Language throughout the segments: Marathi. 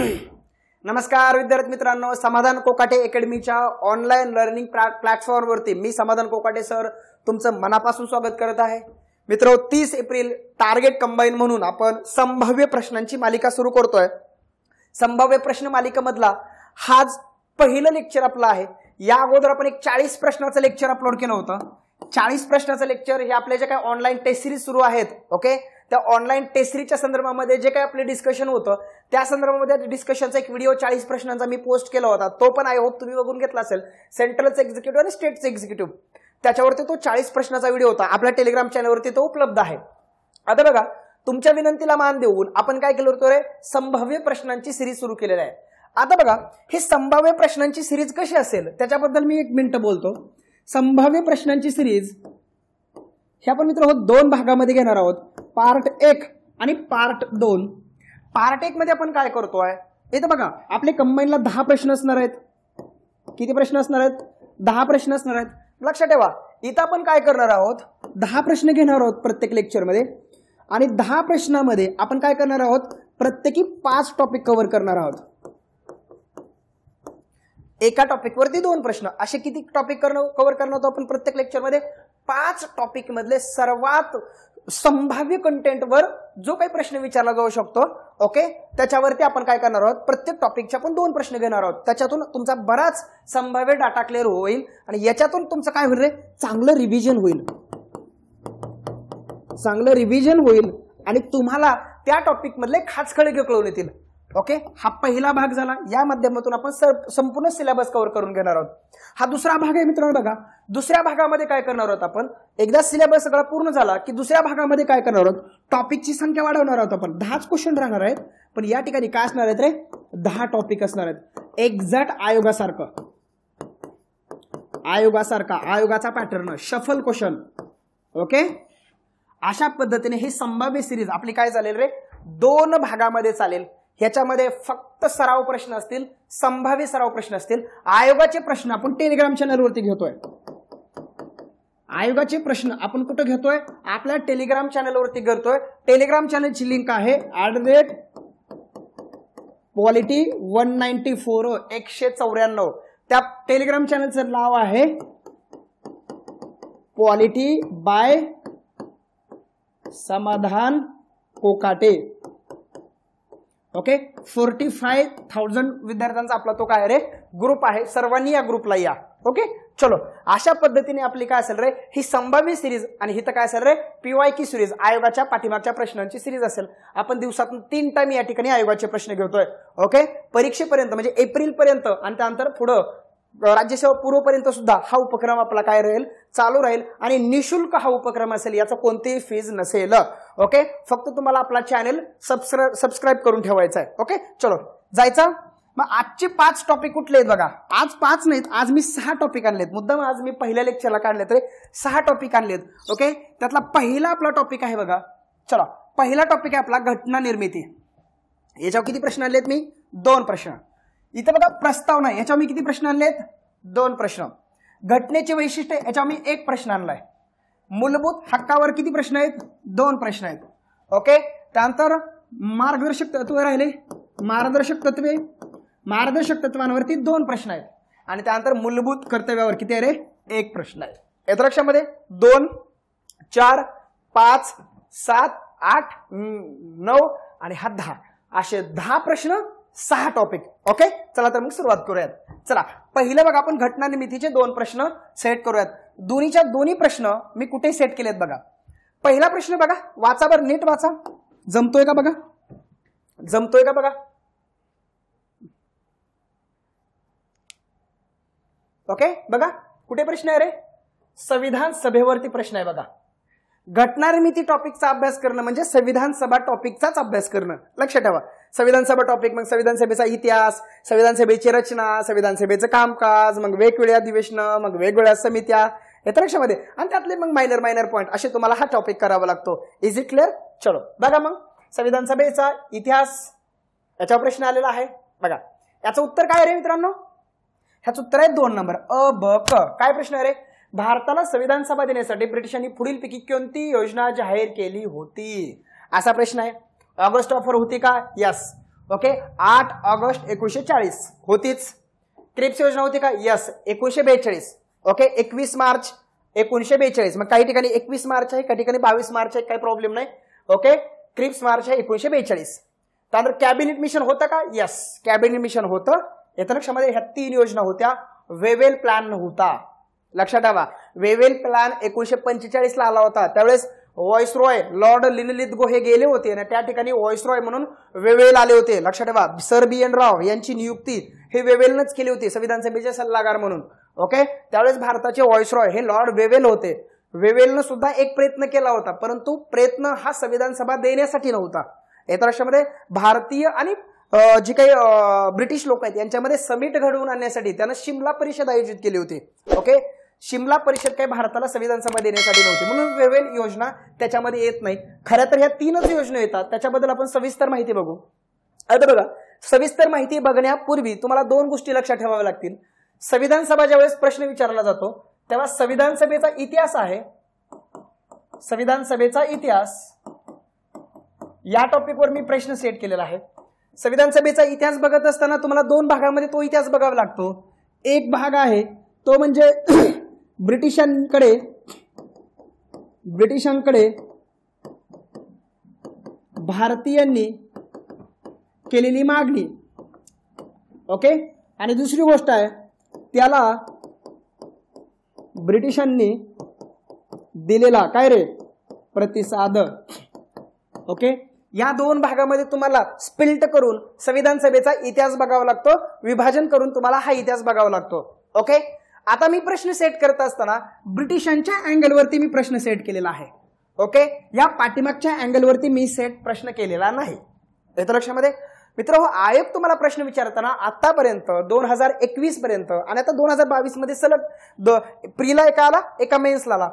नमस्कार विद्यार्थी मित्रांनो समाधान कोकाटे अकॅडमीच्या ऑनलाईन लर्निंग प्लॅटफॉर्मवरती मी समाधान कोकाटे सर तुमचं मनापासून स्वागत करत आहे मित्र तीस एप्रिल टार्गेट कंबाईन म्हणून आपण संभाव्य प्रश्नांची मालिका सुरू करतोय संभाव्य प्रश्न मालिकेमधला हाच पहिलं लेक्चर आपला आहे या अगोदर आपण एक चाळीस प्रश्नाचं लेक्चर अपलोड केलं होतं चाळीस प्रश्नाचं लेक्चर हे आपल्या जे काही ऑनलाईन टेस्ट सिरीज सुरू आहेत ओके त्या ऑनलाईन टेस्ट सिरीजच्या संदर्भामध्ये जे काही आपले डिस्कशन होतं त्या संदर्भामध्ये डिस्कशनचा एक व्हिडिओ चाळीस प्रश्नांचा मी पोस्ट केला होता तो पण आय होप तुम्ही बघून घेतला असेल सेंट्रलचं एक्झिक्युटिव्ह आणि स्टेटचं एक्झिक्युटिव्ह त्याच्यावरती तो चाळीस प्रश्नाचा व्हिडिओ होता आपल्या टेलिग्राम चॅनलवरती तो उपलब्ध आहे आता बघा तुमच्या विनंतीला मान देऊन आपण काय केलं होतं रे संभाव्य प्रश्नांची सिरीज सुरू केलेली आहे आता बघा हे संभाव्य प्रश्नांची सिरीज कशी असेल त्याच्याबद्दल मी एक मिनिट बोलतो संभाव्य प्रश्नांची सिरीज हे आपण मित्र हो दोन भागामध्ये घेणार आहोत पार्ट एक आणि पार्ट दोन पार्ट एक मध्ये आपण काय करतोय इथं बघा आपले कंबाईनला दहा प्रश्न असणार आहेत किती प्रश्न असणार आहेत दहा प्रश्न असणार आहेत लक्षात ठेवा इथं आपण काय करणार आहोत दहा प्रश्न घेणार आहोत प्रत्येक लेक्चरमध्ये आणि दहा प्रश्नामध्ये आपण काय करणार आहोत प्रत्येकी पाच टॉपिक कव्हर करणार आहोत एका टॉपिकवरती दोन प्रश्न असे किती टॉपिक करणं कव्हर करणार होतो आपण प्रत्येक लेक्चरमध्ये पाच टॉपिक मधले सर्वात संभाव्य कंटेंटवर जो काही प्रश्न विचारला जाऊ शकतो ओके त्याच्यावरती आपण काय करणार आहोत प्रत्येक टॉपिकचे आपण दोन प्रश्न घेणार आहोत त्याच्यातून तुमचा बराच संभाव्य डाटा क्लिअर होईल आणि याच्यातून तुमचं काय होईल रे चांगलं रिव्हिजन होईल चांगलं रिव्हिजन होईल आणि तुम्हाला त्या टॉपिक टॉपिकमधले खाचखळे कळून येतील ओके हा पहिला भाग झाला या माध्यमातून आपण संपूर्ण सिलेबस कव्हर करून घेणार आहोत हा दुसरा भाग आहे मित्रांनो बघा दुसऱ्या भागामध्ये काय करणार आहोत आपण एकदा सिलेबस सगळा पूर्ण झाला की दुसऱ्या भागामध्ये काय करणार आहोत टॉपिकची संख्या वाढवणार आहोत आपण दहाच क्वेश्चन राहणार आहेत पण या ठिकाणी काय असणार आहेत रे दहा टॉपिक असणार आहेत एक्झॅक्ट आयोगासारखं आयोगासारखा आयोगाचा पॅटर्न शफल क्वेश्चन ओके अशा पद्धतीने हे संभाव्य सिरीज आपली काय चालेल रे दोन भागामध्ये चालेल ह्याच्यामध्ये फक्त सराव प्रश्न असतील संभाव्य सराव प्रश्न असतील आयोगाचे प्रश्न आपण टेलिग्राम चॅनलवरती घेतोय आयोगाचे प्रश्न आपण कुठं घेतोय आपल्या टेलिग्राम चॅनलवरती करतोय टेलिग्राम चॅनलची लिंक आहे at the rate quality one ninety four एकशे चौऱ्याण्णव त्या टेलिग्राम चॅनलचं नाव आहे quality by Samadhan Kokate okay forty five thousand विद्यार्थ्यांचा आपला तो काय रे ग्रुप आहे सर्वांनी या ग्रुपला या ओके चलो अशा पद्धतीने आपली काय असेल रे ही संभाव्य सिरीज आणि हिथं काय असेल रे पीवाय की सिरीज आयोगाच्या पाठीमागच्या प्रश्नांची सिरीज असेल आपण दिवसातून तीन टाइम या ठिकाणी आयोगाचे प्रश्न घेतोय ओके परीक्षेपर्यंत म्हणजे एप्रिल पर्यंत आणि त्यानंतर पुढं राज्यसेवा पूर्वपर्यंत सुद्धा हा उपक्रम आपला काय राहील चालू राहील आणि निशुल्क हा उपक्रम असेल याचा कोणतीही फीज नसेल ओके फक्त तुम्हाला आपला चॅनेल सबस्क्राइब सबस्क्राईब करून ठेवायचा आहे ओके चलो जायचा मग आजचे पाच टॉपिक कुठले आहेत बघा आज पाच नाहीत आज मी सहा टॉपिक आणलेत मुद्दाम आज मी पहिल्या लेक्चरला काढले तरी सहा टॉपिक आणलेत ओके त्यातला पहिला आपला टॉपिक आहे बघा चला पहिला टॉपिक आहे आपला घटना निर्मिती याच्यावर किती प्रश्न आणलेत मी दोन प्रश्न इथं बघा प्रस्तावना याच्या मी किती प्रश्न आणले आहेत दोन प्रश्न घटनेचे वैशिष्ट्य याच्यावर मी एक प्रश्न आणला आहे मूलभूत हक्कावर किती प्रश्न आहेत दोन प्रश्न आहेत ओके त्यानंतर मार्गदर्शक तत्व राहिले मार्गदर्शक तत्वे मार्गदर्शक तत्वांवरती दोन प्रश्न आहेत आणि त्यानंतर मूलभूत कर्तव्यावर किती आहे रे एक प्रश्न आहे येतं लक्षामध्ये दोन चार पाच सात आठ नऊ आणि हा दहा असे दहा प्रश्न सहा टॉपिक ओके चला तर मग सुरुवात करूयात चला पहिलं बघा आपण घटना निर्मितीचे दोन प्रश्न सेट करूयात दोन्हीच्या दोन्ही प्रश्न मी कुठे सेट केलेत बघा पहिला प्रश्न बघा वाचा बरं नीट वाचा जमतोय का बघा जमतोय का बघा ओके बघा कुठे प्रश्न आहे रे संविधान सभेवरती प्रश्न आहे बघा घटनानिर्मिती टॉपिकचा अभ्यास करणं म्हणजे संविधान सभा टॉपिकचाच अभ्यास करणं लक्ष ठेवा संविधान सभा टॉपिक मग संविधान सभेचा इतिहास संविधान सभेची रचना संविधान सभेचं कामकाज मग वेगवेगळ्या अधिवेशनं मग वेगवेगळ्या समित्या हे तर लक्षामध्ये आणि त्यातले मग मायनर मायनर पॉईंट असे तुम्हाला हा टॉपिक करावा लागतो इज इट क्लिअर चलो बघा मग संविधान सभेचा इतिहास याच्यावर प्रश्न आलेला आहे बघा याचं उत्तर काय रे मित्रांनो ह्याचं उत्तर आहे दोन नंबर अ ब क काय प्रश्न आहे रे भारताला संविधान सभा देण्यासाठी ब्रिटिशांनी पुढीलपैकी कोणती योजना जाहीर केली होती असा प्रश्न आहे ऑगस्ट ऑफर होती का यस ओके आठ ऑगस्ट एकोणीशे चाळीस होतीच क्रिप्स योजना होती का यस एकोणीशे बेचाळीस ओके एकवीस मार्च एकोणीशे बेचाळीस मग काही ठिकाणी एकवीस मार्च आहे काही ठिकाणी बावीस मार्च आहे काही प्रॉब्लेम नाही ओके क्रिप्स मार्च आहे एकोणीशे बेचाळीस त्यानंतर कॅबिनेट मिशन होतं का यस कॅबिनेट मिशन होतं येतं लक्षामध्ये ह्या तीन योजना होत्या वेवेल प्लॅन होता लक्षात ठेवा वेवेन प्लॅन एकोणीशे ला आला होता त्यावेळेस viceroy Lord Linlithgow हे गेले होते आणि त्या ठिकाणी व्हॉइस रॉय म्हणून वेवेल आले होते लक्षात ठेवा सर बी एन राव यांची नियुक्ती हे वेवेलनच केली होती संविधान सभेचे सल्लागार म्हणून ओके त्यावेळेस भारताचे व्हॉइस रॉय हे लॉर्ड वेवेल होते वेवेलनं सुद्धा एक प्रयत्न केला होता परंतु प्रयत्न हा संविधान सभा देण्यासाठी नव्हता येत्या राष्ट्रामध्ये भारतीय आणि जी काही ब्रिटिश लोक आहेत यांच्यामध्ये समिट घडवून आणण्यासाठी त्यांना शिमला परिषद आयोजित केली होती ओके शिमला परिषद काही भारताला संविधान सभा देण्यासाठी नव्हती म्हणून वेवेन योजना त्याच्यामध्ये येत नाही खरं तर ह्या तीनच योजना येतात त्याच्याबद्दल आपण सविस्तर माहिती बघू आता बघा सविस्तर माहिती बघण्यापूर्वी तुम्हाला दोन गोष्टी लक्षात ठेवाव्या लागतील संविधान सभा ज्यावेळेस प्रश्न विचारला जातो तेव्हा संविधान सभेचा इतिहास आहे संविधान सभेचा इतिहास या टॉपिकवर मी प्रश्न सेट केलेला आहे संविधान सभेचा इतिहास बघत असताना तुम्हाला दोन भागामध्ये तो इतिहास बघावा लागतो एक भाग आहे तो म्हणजे ब्रिटिशांकडे ब्रिटिशांकडे भारतीयांनी केलेली मागणी ओके आणि दुसरी गोष्ट आहे त्याला ब्रिटिशांनी दिलेला काय रे प्रतिसाद ओके या दोन भागामध्ये तुम्हाला स्पिल्ट करून संविधान सभेचा इतिहास बघावा लागतो विभाजन करून तुम्हाला हा इतिहास बघावा लागतो ओके आता मी प्रश्न सेट करत असताना ब्रिटिशांच्या अँगलवरती मी प्रश्न सेट केलेला आहे ओके या पाठीमागच्या अँगलवरती मी सेट प्रश्न केलेला नाही येतं लक्षामध्ये मित्र हो आयोग तुम्हाला प्रश्न विचारताना आतापर्यंत दोन हजार एकवीस पर्यंत आणि आता दोन हजार बावीस मध्ये सलग द प्रीला एका आला एका मेन्सला आला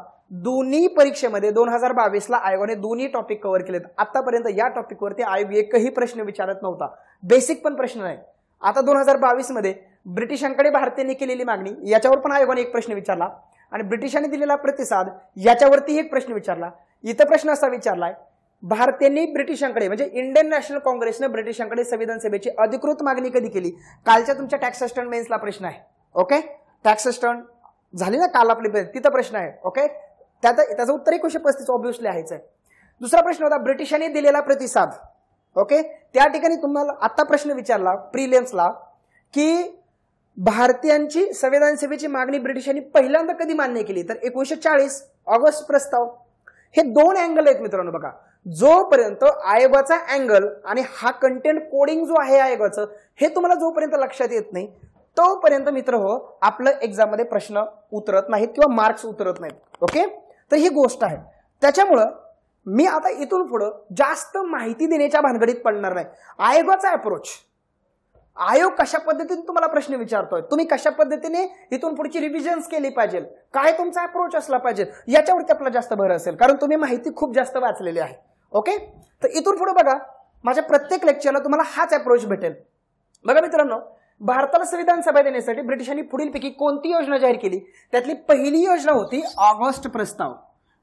दोन्ही परीक्षेमध्ये दोन हजार बावीसला आयोगाने दोन्ही टॉपिक कव्हर केलेत आतापर्यंत या टॉपिकवरती आयोग एकही प्रश्न विचारत नव्हता बेसिक पण प्रश्न नाही आता दोन हजार बावीस मध्ये ब्रिटिशांकडे भारतीयांनी केलेली मागणी याच्यावर पण आयोगाने एक प्रश्न विचारला आणि ब्रिटिशांनी दिलेला प्रतिसाद याच्यावरतीही एक प्रश्न विचारला इथं प्रश्न असा विचारलाय भारतीयांनी ब्रिटिशांकडे म्हणजे इंडियन नॅशनल काँग्रेसनं ब्रिटिशांकडे संविधान सभेची अधिकृत मागणी कधी केली कालच्या तुमच्या टॅक्स असिस्टंट मेन्सला प्रश्न आहे ओके टॅक्स असिस्टंट झाली ना काल आपली तिथं प्रश्न आहे ओके त्यात त्याचं उत्तर एकोणीशे पस्तीस ऑब्विसली आहेच आहे दुसरा प्रश्न होता ब्रिटिशांनी दिलेला प्रतिसाद ओके त्या ठिकाणी तुम्हाला आता प्रश्न विचारला प्रिलियम्सला की भारतीयांची संविधान सेवेची मागणी ब्रिटिशांनी पहिल्यांदा कधी मान्य केली तर एकोणीसशे चाळीस ऑगस्ट प्रस्ताव हे दोन अँगल आहेत मित्रांनो बघा जोपर्यंत आयोगाचा अँगल आणि हा कंटेंट कोडिंग जो आहे आयोगाचं हे तुम्हाला जोपर्यंत लक्षात येत नाही तोपर्यंत मित्र हो आपलं एक्झाममध्ये प्रश्न उतरत नाहीत किंवा मार्क्स उतरत नाहीत ओके तर ही गोष्ट आहे त्याच्यामुळं मी आता इथून पुढं जास्त माहिती देण्याच्या भानगडीत पडणार नाही आयोगाचा अप्रोच आयोग कशा पद्धतीने तुम्हाला प्रश्न विचारतोय तुम्ही कशा पद्धतीने इथून पुढची रिव्हिजन्स केली पाहिजे काय तुमचा अप्रोच असला पाहिजे याच्यावरती आपला जास्त भर असेल कारण तुम्ही माहिती खूप जास्त वाचलेली आहे ओके तर इथून पुढे बघा माझ्या प्रत्येक लेक्चरला तुम्हाला हाच अप्रोच भेटेल बघा मित्रांनो भारताला संविधान सभा देण्यासाठी ब्रिटिशांनी पुढीलपैकी कोणती योजना जाहीर केली त्यातली पहिली योजना होती ऑगस्ट प्रस्ताव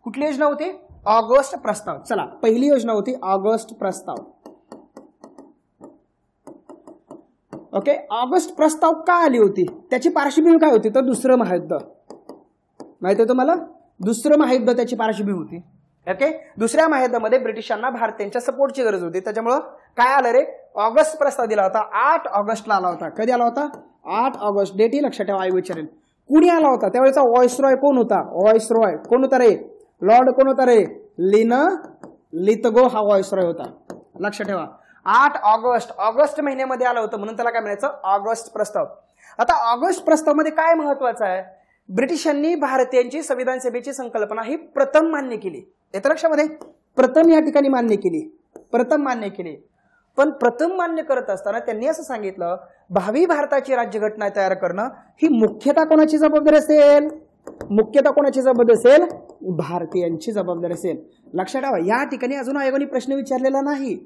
कुठली योजना होती ऑगस्ट प्रस्ताव चला पहिली योजना होती ऑगस्ट प्रस्ताव ओके ऑगस्ट प्रस्ताव का आली होती त्याची पार्श्वभूमी काय होती तर दुसरं महायुद्ध माहिती होतं मला दुसरं महायुद्ध त्याची पार्श्वभूमी होती ओके दुसऱ्या महायुद्धामध्ये ब्रिटिशांना भारतीयांच्या सपोर्टची गरज होती त्याच्यामुळं काय आलं रे ऑगस्ट प्रस्ताव दिला होता आठ ऑगस्टला आला होता कधी आला होता आठ ऑगस्ट ही लक्षात ठेवा आई विचारेल कुणी आला होता त्यावेळेचा व्हॉइस रॉय कोण होता व्हॉइस रॉय कोण होता रे लॉर्ड कोण होता रे लिन लितगो हा व्हॉइस रॉय होता लक्षात ठेवा आठ ऑगस्ट ऑगस्ट महिन्यामध्ये आलं होतं म्हणून त्याला काय म्हणायचं ऑगस्ट प्रस्ताव आता ऑगस्ट प्रस्तावमध्ये काय महत्वाचं आहे ब्रिटिशांनी भारतीयांची संविधान सभेची संकल्पना ही प्रथम मान्य केली येतं लक्षामध्ये प्रथम या ठिकाणी मान्य केली प्रथम मान्य केली पण प्रथम मान्य करत असताना त्यांनी असं सांगितलं भावी भारताची राज्यघटना तयार करणं ही मुख्यतः कोणाची जबाबदारी असेल मुख्यतः कोणाची जबाबदारी असेल भारतीयांची जबाबदारी असेल लक्षात ठेवा या ठिकाणी अजून आयोगाने प्रश्न विचारलेला नाही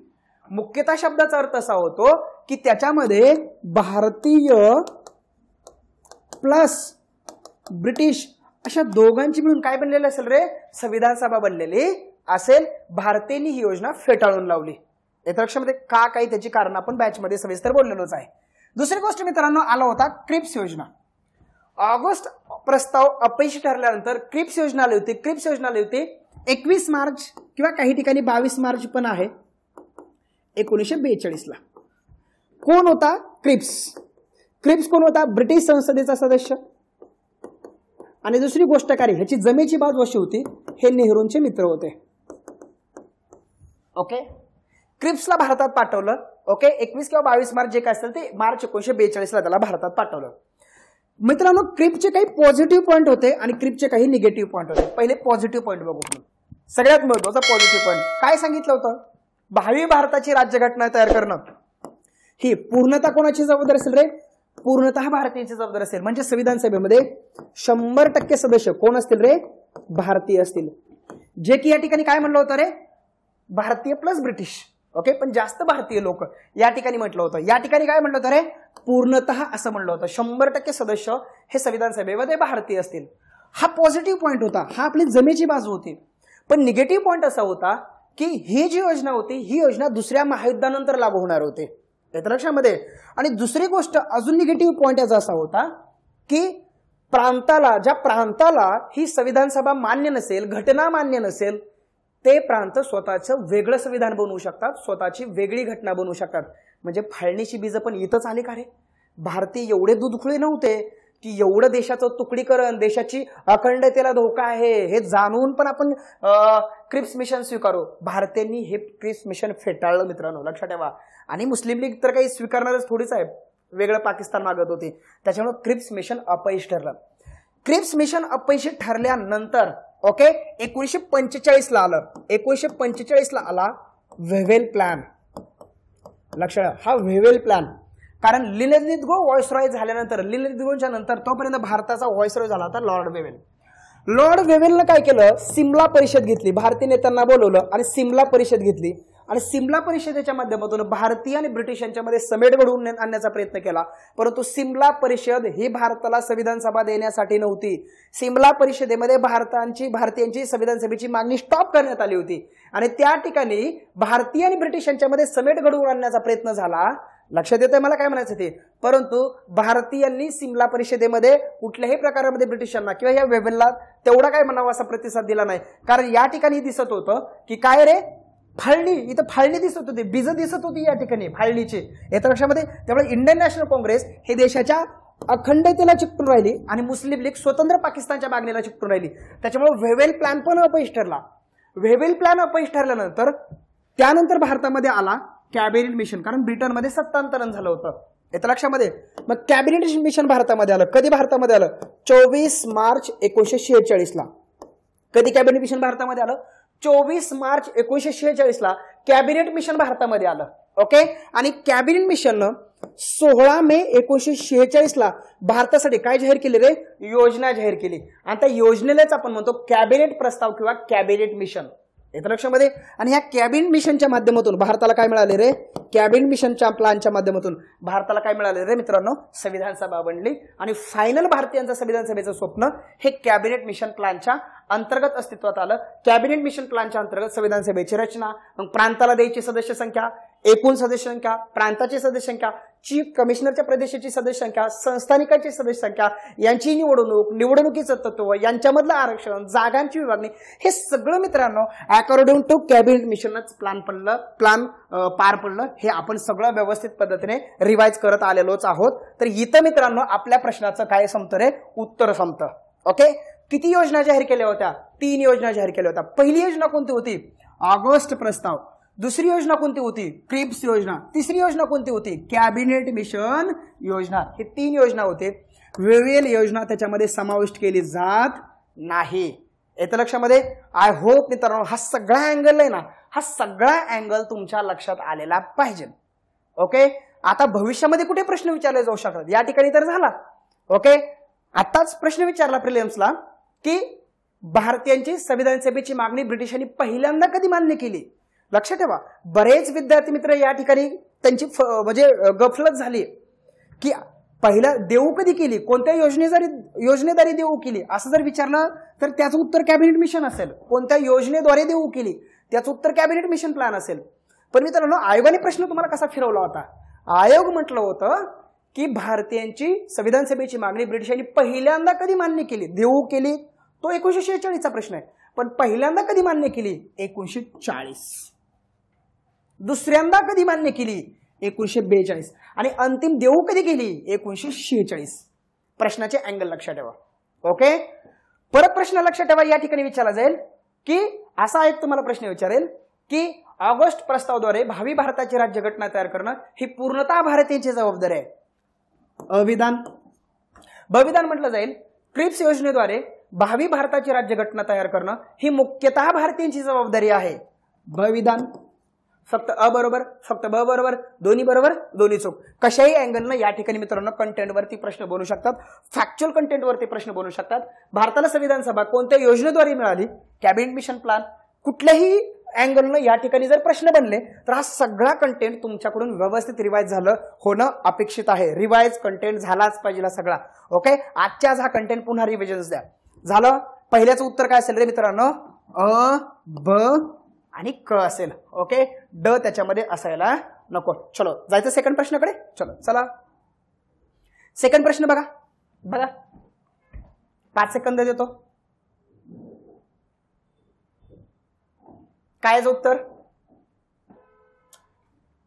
मुख्यतः शब्दाचा अर्थ असा होतो की त्याच्यामध्ये भारतीय प्लस ब्रिटिश अशा दोघांची मिळून काय बनलेलं असेल रे संविधान सभा बनलेली असेल भारतीयांनी ही योजना फेटाळून लावली लक्षामध्ये का काही त्याची कारण आपण बॅचमध्ये सविस्तर बोललेलोच आहे दुसरी गोष्ट मित्रांनो आला होता क्रिप्स योजना ऑगस्ट प्रस्ताव अपयशी ठरल्यानंतर क्रिप्स योजना आली होती क्रिप्स योजना आली होती एकवीस मार्च किंवा काही ठिकाणी बावीस मार्च पण आहे एकोणीसशे बेचाळीसला कोण होता क्रिप्स क्रिप्स कोण होता ब्रिटिश संसदेचा सदस्य आणि दुसरी गोष्ट काय ह्याची जमेची बाजू अशी होती हे नेहरूंचे मित्र होते ओके क्रिप्सला भारतात पाठवलं ओके एकवीस किंवा बावीस मार्च जे काय असेल ते मार्च एकोणीशे बेचाळीसला त्याला भारतात पाठवलं मित्रांनो क्रिपचे काही पॉझिटिव्ह पॉईंट होते आणि क्रिपचे काही निगेटिव्ह पॉईंट होते पहिले पॉझिटिव्ह पॉईंट बघू सगळ्यात महत्वाचा पॉझिटिव्ह पॉईंट काय सांगितलं होतं भावी भारताची राज्यघटना तयार करणं ही पूर्णता कोणाची जबाबदारी असेल रे पूर्णतः भारतीयांची जबाबदारी असेल म्हणजे संविधान सभेमध्ये शंभर टक्के सदस्य कोण असतील रे भारतीय असतील जे की या ठिकाणी काय म्हणलं होतं रे भारतीय प्लस ब्रिटिश ओके पण जास्त भारतीय लोक या ठिकाणी म्हटलं होतं या ठिकाणी काय म्हटलं होतं रे पूर्णतः असं म्हणलं होतं शंभर टक्के सदस्य हे संविधान सभेमध्ये भारतीय असतील हा पॉझिटिव्ह पॉईंट होता हा आपली जमेची बाजू होती पण निगेटिव्ह पॉईंट असा होता की ही जी योजना होती ही योजना दुसऱ्या महायुद्धानंतर लागू होणार होते येतं लक्षामध्ये आणि दुसरी गोष्ट अजून निगेटिव्ह पॉईंट याचा असा होता की प्रांताला ज्या प्रांताला ही संविधान सभा मान्य नसेल घटना मान्य नसेल ते प्रांत स्वतःचं वेगळं संविधान बनवू शकतात स्वतःची वेगळी घटना बनवू शकतात म्हणजे फाळणीची बीज पण इथंच आली का रे भारतीय एवढे दुधखुळे नव्हते की एवढं देशाचं तुकडीकरण देशाची अखंडतेला धोका आहे हे जाणून पण आपण क्रिप्स मिशन स्वीकारू भारतीयांनी हे क्रिप्स मिशन फेटाळलं मित्रांनो लक्षात ठेवा आणि मुस्लिम लीग तर काही स्वीकारणारच थोडीच आहे वेगळं पाकिस्तान मागत होती त्याच्यामुळे क्रिप्स मिशन अपयश ठरलं क्रिप्स मिशन अपयशी ठरल्यानंतर ओके एकोणीशे पंचेचाळीसला आलं एकोणीशे पंचेचाळीसला आला व्हेवेल प्लॅन लक्षात हा व्हेवेल प्लॅन कारण लिलनित गो रॉय झाल्यानंतर लिलनित गोच्या नंतर तोपर्यंत भारताचा रॉय झाला होता लॉर्ड वेवेल लॉर्ड वेवेलनं काय केलं सिमला परिषद घेतली भारतीय नेत्यांना बोलवलं आणि सिमला परिषद घेतली आणि सिमला परिषदेच्या माध्यमातून भारतीय आणि ब्रिटिश यांच्यामध्ये समेट घडवून आणण्याचा प्रयत्न केला परंतु सिमला परिषद ही भारताला संविधान सभा देण्यासाठी नव्हती सिमला परिषदेमध्ये भारतांची भारतीयांची संविधान सभेची मागणी स्टॉप करण्यात आली होती आणि त्या ठिकाणी भारतीय आणि ब्रिटिश यांच्यामध्ये समेट घडवून आणण्याचा प्रयत्न झाला लक्षात येतंय मला काय म्हणायचं ते परंतु भारतीयांनी सिमला परिषदेमध्ये कुठल्याही प्रकारामध्ये ब्रिटिशांना किंवा या वेबनला तेवढा काय म्हणावा असा प्रतिसाद दिला नाही कारण या ठिकाणी दिसत होतं की काय रे फाळणी इथं फाळणी दिसत होती बीज दिसत होती या ठिकाणी फाळणीची येत्या लक्षामध्ये त्यामुळे इंडियन नॅशनल काँग्रेस हे देशाच्या अखंडतेला चिकटून राहिली आणि मुस्लिम लीग स्वतंत्र पाकिस्तानच्या मागणीला चिकटून राहिली त्याच्यामुळे वेवेल प्लॅन पण अपयश ठरला वेवेल प्लॅन अपयश ठरल्यानंतर त्यानंतर भारतामध्ये आला कॅबिनेट मिशन कारण ब्रिटनमध्ये सत्तांतरण झालं होतं येतं लक्षामध्ये मग कॅबिनेट मिशन भारतामध्ये आलं कधी भारतामध्ये आलं चोवीस मार्च एकोणीशे ला कधी कॅबिनेट मिशन भारतामध्ये आलं चोवीस मार्च एकोणीशे ला कॅबिनेट मिशन भारतामध्ये आलं ओके आणि कॅबिनेट मिशन न सोळा मे एकोणीशे शेहेचाळीसला भारतासाठी काय जाहीर केली रे योजना जाहीर केली आणि त्या योजनेलाच आपण म्हणतो कॅबिनेट प्रस्ताव किंवा कॅबिनेट मिशन येतं लक्षामध्ये आणि ह्या कॅबिन मिशनच्या माध्यमातून भारताला काय मिळाले रे कॅबिन मिशनच्या प्लानच्या माध्यमातून भारताला काय मिळाले रे मित्रांनो संविधान सभा बनली आणि फायनल भारतीयांचं संविधान सभेचं स्वप्न हे कॅबिनेट मिशन प्लॅनच्या अंतर्गत अस्तित्वात आलं कॅबिनेट मिशन प्लानच्या अंतर्गत संविधान सभेची रचना मग प्रांताला द्यायची सदस्य संख्या एकूण सदस्य संख्या प्रांताची सदस्य संख्या चीफ कमिशनरच्या प्रदेशाची सदस्य संख्या संस्थानिकाची सदस्य संख्या यांची निवडणूक निवडणुकीचं तत्व यांच्यामधलं आरक्षण जागांची विभागणी हे सगळं मित्रांनो अकॉर्डिंग टू कॅबिनेट मिशनच प्लान पडलं प्लॅन पार पडलं हे आपण सगळं व्यवस्थित पद्धतीने रिवाईज करत आलेलोच आहोत तर इथं मित्रांनो आपल्या प्रश्नाचं काय संपतं रे उत्तर संपतं ओके किती योजना जाहीर केल्या होत्या तीन योजना जाहीर केल्या होत्या पहिली योजना कोणती होती ऑगस्ट प्रस्ताव दुसरी योजना कोणती होती क्रिप्स योजना तिसरी योजना कोणती होती कॅबिनेट मिशन योजना हे तीन योजना होते वेवेल योजना त्याच्यामध्ये समाविष्ट केली जात नाही येत्या लक्षामध्ये आय होप मित्रांनो हा सगळा अँगल आहे ना हा सगळा अँगल तुमच्या लक्षात आलेला पाहिजे ओके आता भविष्यामध्ये कुठे प्रश्न विचारले जाऊ शकतात या ठिकाणी तर झाला ओके आताच प्रश्न विचारला प्रिलियम्सला की भारतीयांची संविधान सभेची मागणी ब्रिटिशांनी पहिल्यांदा कधी मान्य केली लक्ष ठेवा बरेच विद्यार्थी मित्र या ठिकाणी त्यांची म्हणजे गफलत झाली की पहिला देऊ कधी केली कोणत्या योजनेद्वारे योजनेद्वारे देऊ केली असं जर विचारलं तर त्याचं उत्तर कॅबिनेट मिशन असेल कोणत्या योजनेद्वारे देऊ केली त्याचं उत्तर कॅबिनेट मिशन प्लॅन असेल पण मित्रांनो आयोगाने प्रश्न तुम्हाला कसा फिरवला होता आयोग म्हटलं होतं की भारतीयांची संविधान सभेची मागणी ब्रिटिशांनी पहिल्यांदा कधी मान्य केली देऊ केली तो एकोणीशे शेहेचाळीसचा प्रश्न आहे पण पहिल्यांदा कधी मान्य केली एकोणीशे चाळीस दुसऱ्यांदा कधी मान्य केली एकोणीशे बेचाळीस आणि अंतिम देऊ कधी केली एकोणीशे शेहेचाळीस प्रश्नाचे अँगल लक्षात ठेवा ओके परत प्रश्न लक्षात ठेवा या ठिकाणी विचारला जाईल की असा एक तुम्हाला प्रश्न विचारेल की ऑगस्ट प्रस्तावद्वारे भावी भारताची राज्यघटना तयार करणं ही पूर्णतः भारतीयांची जबाबदारी आहे अविधान बविधान म्हटलं जाईल क्रिप्स योजनेद्वारे भावी भारताची राज्यघटना तयार करणं ही मुख्यतः भारतीयांची जबाबदारी आहे बविधान फक्त अ बरोबर फक्त ब बरोबर दोन्ही बरोबर दोन्ही चूक कशाही अँगलनं या ठिकाणी मित्रांनो कंटेंटवरती प्रश्न बनू शकतात फॅक्च्युअल कंटेंटवरती प्रश्न बनू शकतात भारताला संविधान सभा कोणत्या योजनेद्वारे मिळाली कॅबिनेट मिशन प्लॅन कुठल्याही अँगलनं या ठिकाणी जर प्रश्न बनले तर हा सगळा कंटेंट तुमच्याकडून व्यवस्थित रिवाईज झालं होणं अपेक्षित आहे रिवाईज कंटेंट झालाच पाहिजे सगळा ओके आजच्याच हा कंटेंट पुन्हा रिव्हिजन्स द्या झालं पहिल्याचं उत्तर काय असेल रे मित्रांनो अ ब आणि क असेल ओके ड त्याच्यामध्ये असायला नको चलो जायचं सेकंड प्रश्नाकडे चलो चला सेकंड प्रश्न बघा बघा पाच सेकंद देतो काय उत्तर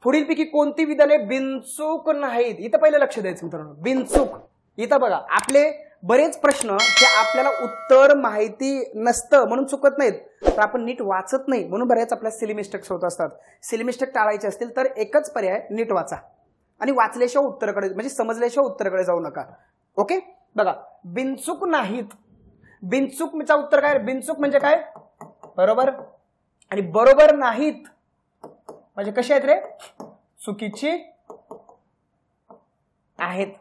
पुढीलपैकी कोणती विधाने बिनचूक नाहीत इथं पहिले लक्ष द्यायचं मित्रांनो बिनचूक इथं बघा आपले बरेच प्रश्न हे आपल्याला उत्तर माहिती नसतं म्हणून चुकत नाहीत तर आपण नीट वाचत नाही म्हणून बरेच आपल्या सिलिमिस्टेक्स होत असतात सिलिमिस्टेक टाळायचे असतील तर एकच पर्याय नीट वाचा आणि वाचल्याशिवाय उत्तराकडे म्हणजे समजल्याशिवाय उत्तराकडे जाऊ नका ओके बघा बिनचूक नाहीत बिनचूक उत्तर काय बिनचूक म्हणजे काय बरोबर आणि बरोबर नाहीत म्हणजे कसे आहेत रे चुकीची आहेत